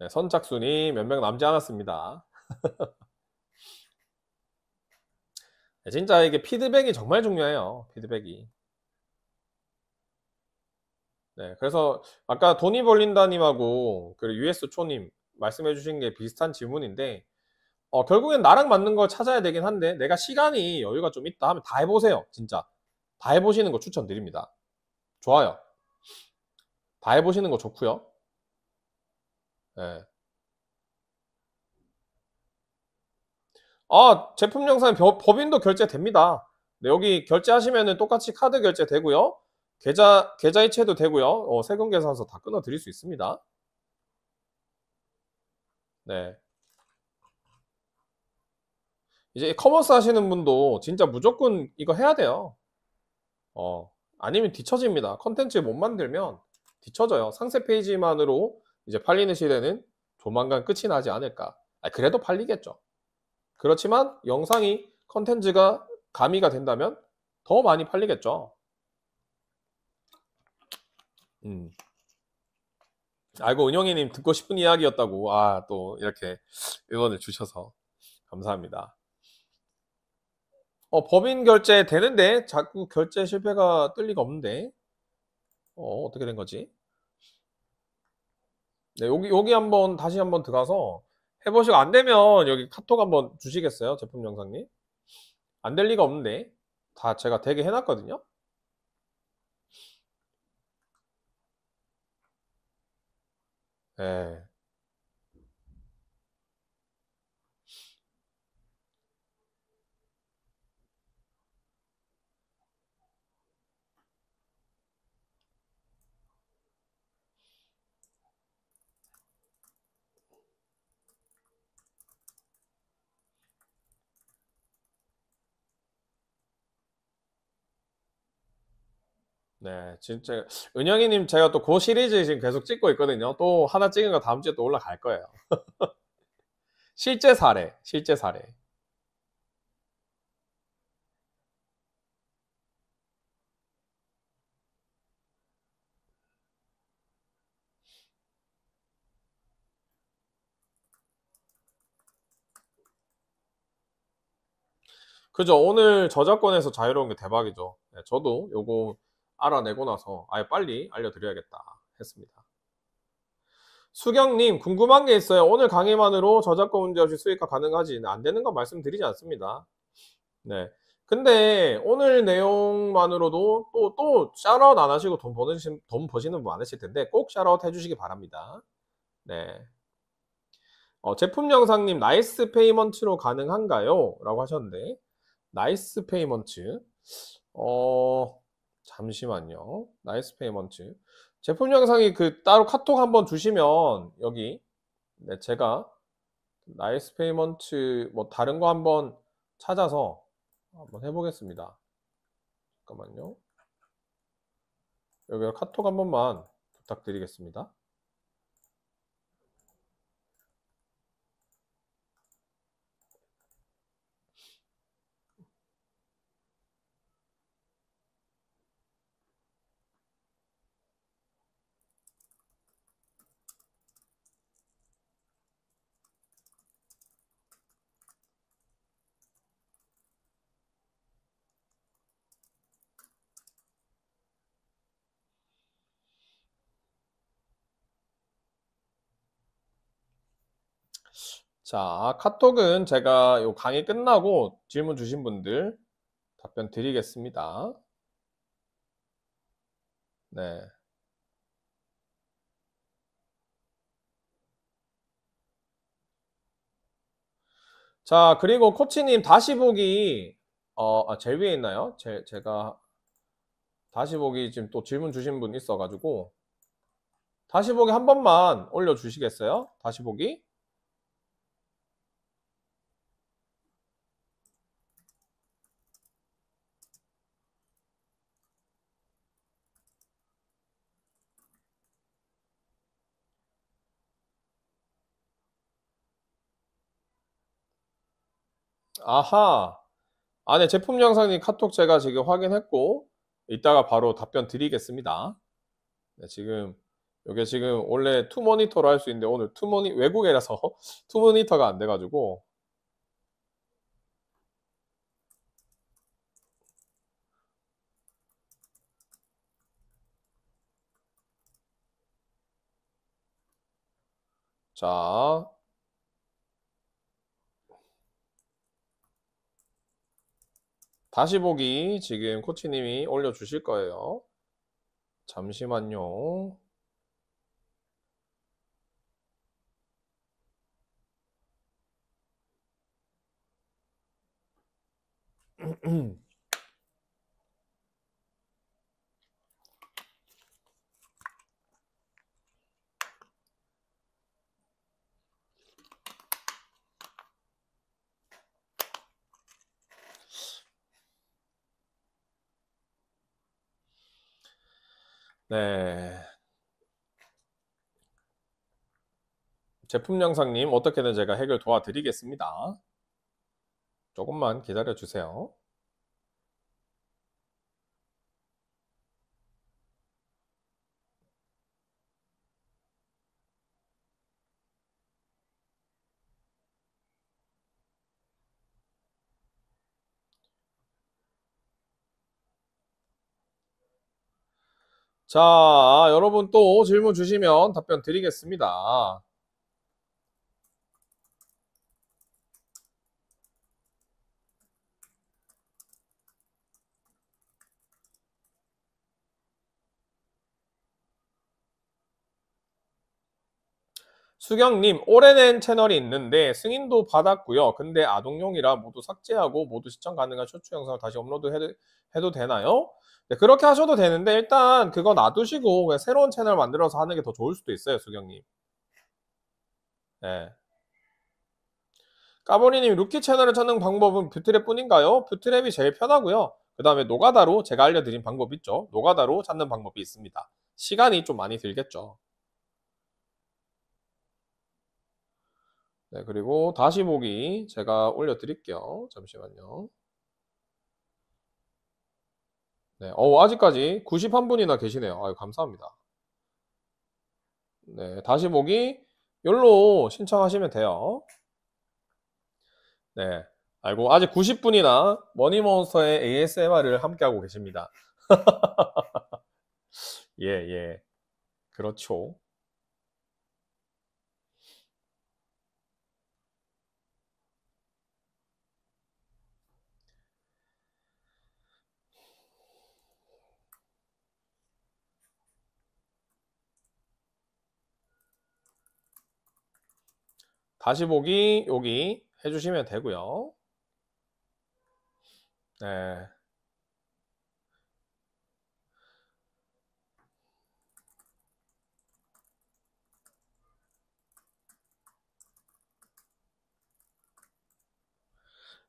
네 선착순이 몇 명 남지 않았습니다. 네, 진짜 이게 피드백이 정말 중요해요. 피드백이. 네, 그래서 아까 돈이 벌린다님하고 그리고 US 초님 말씀해 주신 게 비슷한 질문인데 어, 결국엔 나랑 맞는 걸 찾아야 되긴 한데 내가 시간이 여유가 좀 있다 하면 다 해보세요 진짜 다 해보시는 거 추천드립니다 좋아요 다 해보시는 거 좋고요 네. 아 제품 영상 법인도 결제됩니다 네, 여기 결제하시면 똑같이 카드 결제 되고요 계좌, 계좌 이체도 되고요. 어, 세금 계산서 다 끊어 드릴 수 있습니다. 네. 이제 커머스 하시는 분도 진짜 무조건 이거 해야 돼요. 어, 아니면 뒤처집니다. 컨텐츠 못 만들면 뒤처져요. 상세 페이지만으로 이제 팔리는 시대는 조만간 끝이 나지 않을까. 아 그래도 팔리겠죠. 그렇지만 영상이 컨텐츠가 가미가 된다면 더 많이 팔리겠죠. 음. 알고 은영이님 듣고 싶은 이야기였다고 아 또 이렇게 응원을 주셔서 감사합니다. 어 법인 결제 되는데 자꾸 결제 실패가 뜰 리가 없는데 어 어떻게 된 거지? 네 여기 여기 한번 다시 한번 들어가서 해보시고 안 되면 여기 카톡 한번 주시겠어요 제품 영상님? 안 될 리가 없는데 다 제가 되게 해놨거든요. 哎。 네, 진짜 은영이님 제가 또그 시리즈 지금 계속 찍고 있거든요. 또 하나 찍은 거 다음 주에 또 올라갈 거예요. 실제 사례, 실제 사례. 그죠. 오늘 저작권에서 자유로운 게 대박이죠. 네, 저도 요거 알아내고 나서 아예 빨리 알려드려야겠다 했습니다. 수경님 궁금한 게 있어요. 오늘 강의만으로 저작권 문제 없이 수익화 가능하지? 네, 안 되는 건 말씀드리지 않습니다. 네. 근데 오늘 내용만으로도 또또 샤라웃 안 하시고 돈 버는 돈 버시는 분 많으실 텐데 꼭 샤라웃 해주시기 바랍니다. 네. 어, 제품 영상님 나이스 페이먼트로 가능한가요? 라고 하셨는데 나이스 페이먼트 어 잠시만요. 나이스 페이먼츠 제품 영상이 그 따로 카톡 한번 주시면 여기 네, 제가 나이스 페이먼츠뭐 다른 거 한번 찾아서 한번 해보겠습니다. 잠깐만요. 여기 카톡 한 번만 부탁드리겠습니다. 자, 카톡은 제가 요 강의 끝나고 질문 주신 분들 답변 드리겠습니다. 네. 자, 그리고 코치님 다시 보기 어, 아, 제일 위에 있나요? 제, 제가 다시 보기 지금 또 질문 주신 분 있어가지고 다시 보기 한 번만 올려주시겠어요? 다시 보기 아하. 아, 네. 제품 영상님 카톡 제가 지금 확인했고, 이따가 바로 답변 드리겠습니다. 네, 지금, 이게 지금 원래 투 모니터로 할 수 있는데, 오늘 투 모니, 외국이라서 투 모니터가 안 돼가지고, 자, 다시 보기 지금 코치님이 올려주실 거예요. 잠시만요. 네. 제품 영상님, 어떻게든 제가 해결 도와드리겠습니다. 조금만 기다려 주세요. 자, 여러분 또 질문 주시면 답변 드리겠습니다. 수경님, 오래된 채널이 있는데 승인도 받았고요. 근데 아동용이라 모두 삭제하고 모두 시청 가능한 쇼츠 영상을 다시 업로드 해도, 해도 되나요? 네, 그렇게 하셔도 되는데 일단 그거 놔두시고 그냥 새로운 채널 만들어서 하는 게 더 좋을 수도 있어요, 수경님. 네. 까보리님, 루키 채널을 찾는 방법은 뷰트랩 뿐인가요? 뷰트랩이 제일 편하고요. 그 다음에 노가다로 제가 알려드린 방법 있죠. 노가다로 찾는 방법이 있습니다. 시간이 좀 많이 들겠죠. 네, 그리고 다시 보기 제가 올려드릴게요. 잠시만요. 네, 어 아직까지 91분이나 계시네요. 아유, 감사합니다. 네, 다시 보기 열로 신청하시면 돼요. 네, 아 알고 아직 90분이나 머니몬스터의 ASMR을 함께하고 계십니다. 예, 예. 그렇죠. 다시 보기 여기 해주시면 되고요. 네.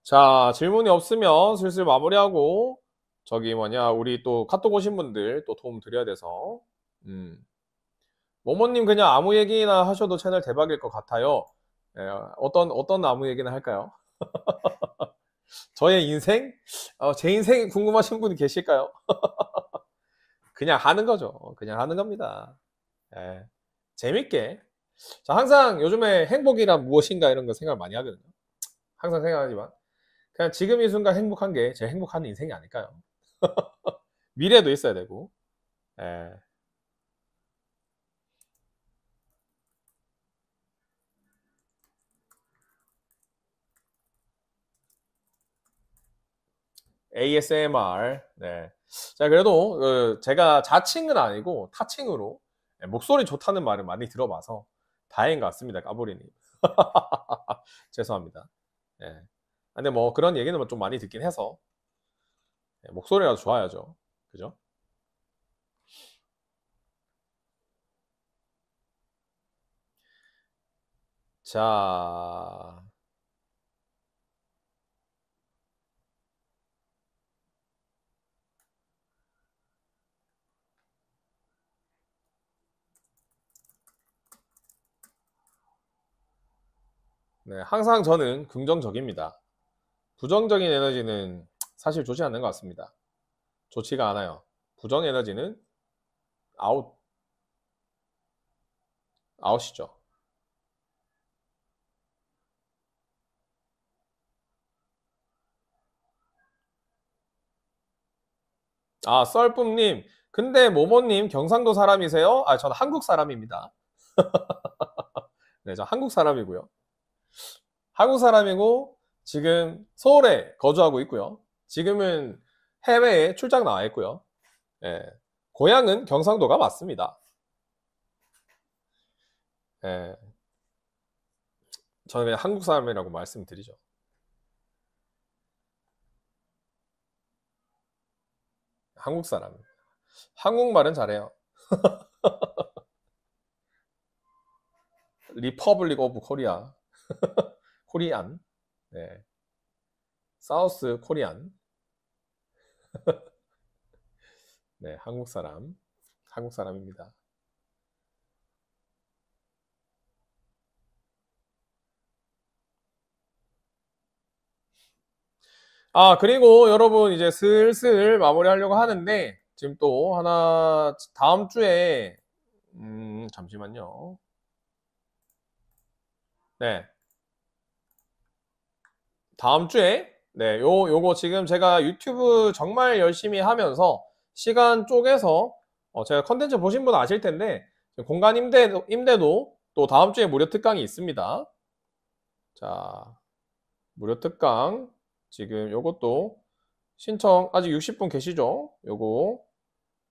자, 질문이 없으면 슬슬 마무리하고, 저기 뭐냐, 우리 또 카톡 오신 분들 또 도움 드려야 돼서, 음. 모모님 그냥 아무 얘기나 하셔도 채널 대박일 것 같아요. 예, 어떤 어떤 나무 얘기나 할까요? 저의 인생? 어, 제 인생 궁금하신 분 계실까요? 그냥 하는 거죠. 그냥 하는 겁니다. 예. 재밌게. 자, 항상 요즘에 행복이란 무엇인가 이런 거 생각 많이 하거든요. 항상 생각하지만. 그냥 지금 이 순간 행복한 게 제 행복한 인생이 아닐까요? 미래도 있어야 되고. 예. ASMR. 네. 자, 그래도 그, 제가 자칭은 아니고 타칭으로 예, 목소리 좋다는 말을 많이 들어봐서 다행 같습니다. 까보리님. 죄송합니다. 네. 근데 뭐 그런 얘기는 좀 많이 듣긴 해서 예, 목소리라도 좋아야죠. 그죠? 자, 네, 항상 저는 긍정적입니다. 부정적인 에너지는 사실 좋지 않는 것 같습니다. 좋지가 않아요. 부정 에너지는 아웃. 아웃이죠. 아, 썰뿜님. 근데 모모님 경상도 사람이세요? 아, 저는 한국 사람입니다. 네, 저 한국 사람이고요. 한국 사람이고 지금 서울에 거주하고 있고요. 지금은 해외에 출장 나와 있고요. 예, 고향은 경상도가 맞습니다. 예, 저는 한국 사람이라고 말씀드리죠. 한국 사람. 한국말은 잘해요. 리퍼블릭 오브 코리아. 코리안, 네. 사우스 코리안, 네, 한국 사람, 한국 사람입니다. 아, 그리고 여러분 이제 슬슬 마무리하려고 하는데 지금 또 하나 다음 주에 음, 잠시만요. 네. 다음 주에 네, 요 요거 지금 제가 유튜브 정말 열심히 하면서 시간 쪼개서 어, 제가 컨텐츠 보신 분 아실 텐데 공간 임대도, 임대도 또 다음 주에 무료 특강이 있습니다. 자, 무료 특강 지금 요것도 신청 아직 60분 계시죠? 요거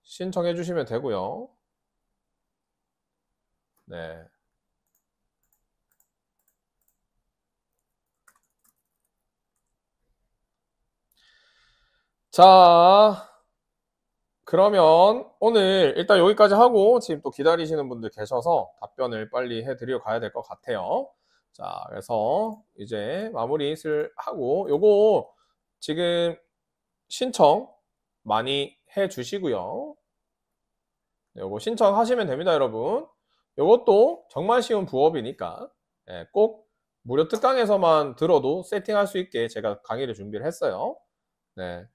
신청해 주시면 되고요. 네. 자, 그러면 오늘 일단 여기까지 하고 지금 또 기다리시는 분들 계셔서 답변을 빨리 해드리러 가야 될 것 같아요. 자, 그래서 이제 마무리를 하고 요거 지금 신청 많이 해 주시고요. 요거 신청하시면 됩니다, 여러분. 요것도 정말 쉬운 부업이니까 예, 꼭 무료 특강에서만 들어도 세팅할 수 있게 제가 강의를 준비를 했어요. 네.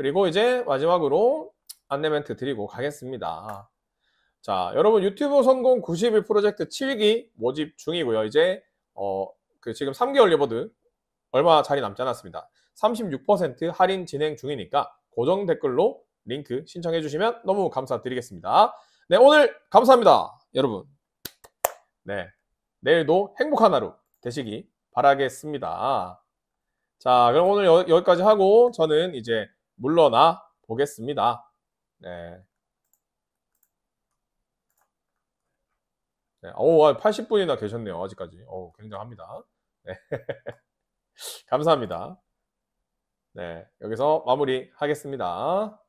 그리고 이제 마지막으로 안내 멘트 드리고 가겠습니다. 자, 여러분 유튜브 성공 91 프로젝트 7기 모집 중이고요. 이제 어, 그 지금 3개월 리버드 얼마 자리 남지 않았습니다. 36% 할인 진행 중이니까 고정 댓글로 링크 신청해 주시면 너무 감사드리겠습니다. 네, 오늘 감사합니다. 여러분. 네. 내일도 행복한 하루 되시기 바라겠습니다. 자, 그럼 오늘 여, 여기까지 하고 저는 이제 물러나 보겠습니다. 네. 네. 오, 어, 80분이나 계셨네요. 아직까지. 오, 어, 굉장합니다. 네. 감사합니다. 네. 여기서 마무리 하겠습니다.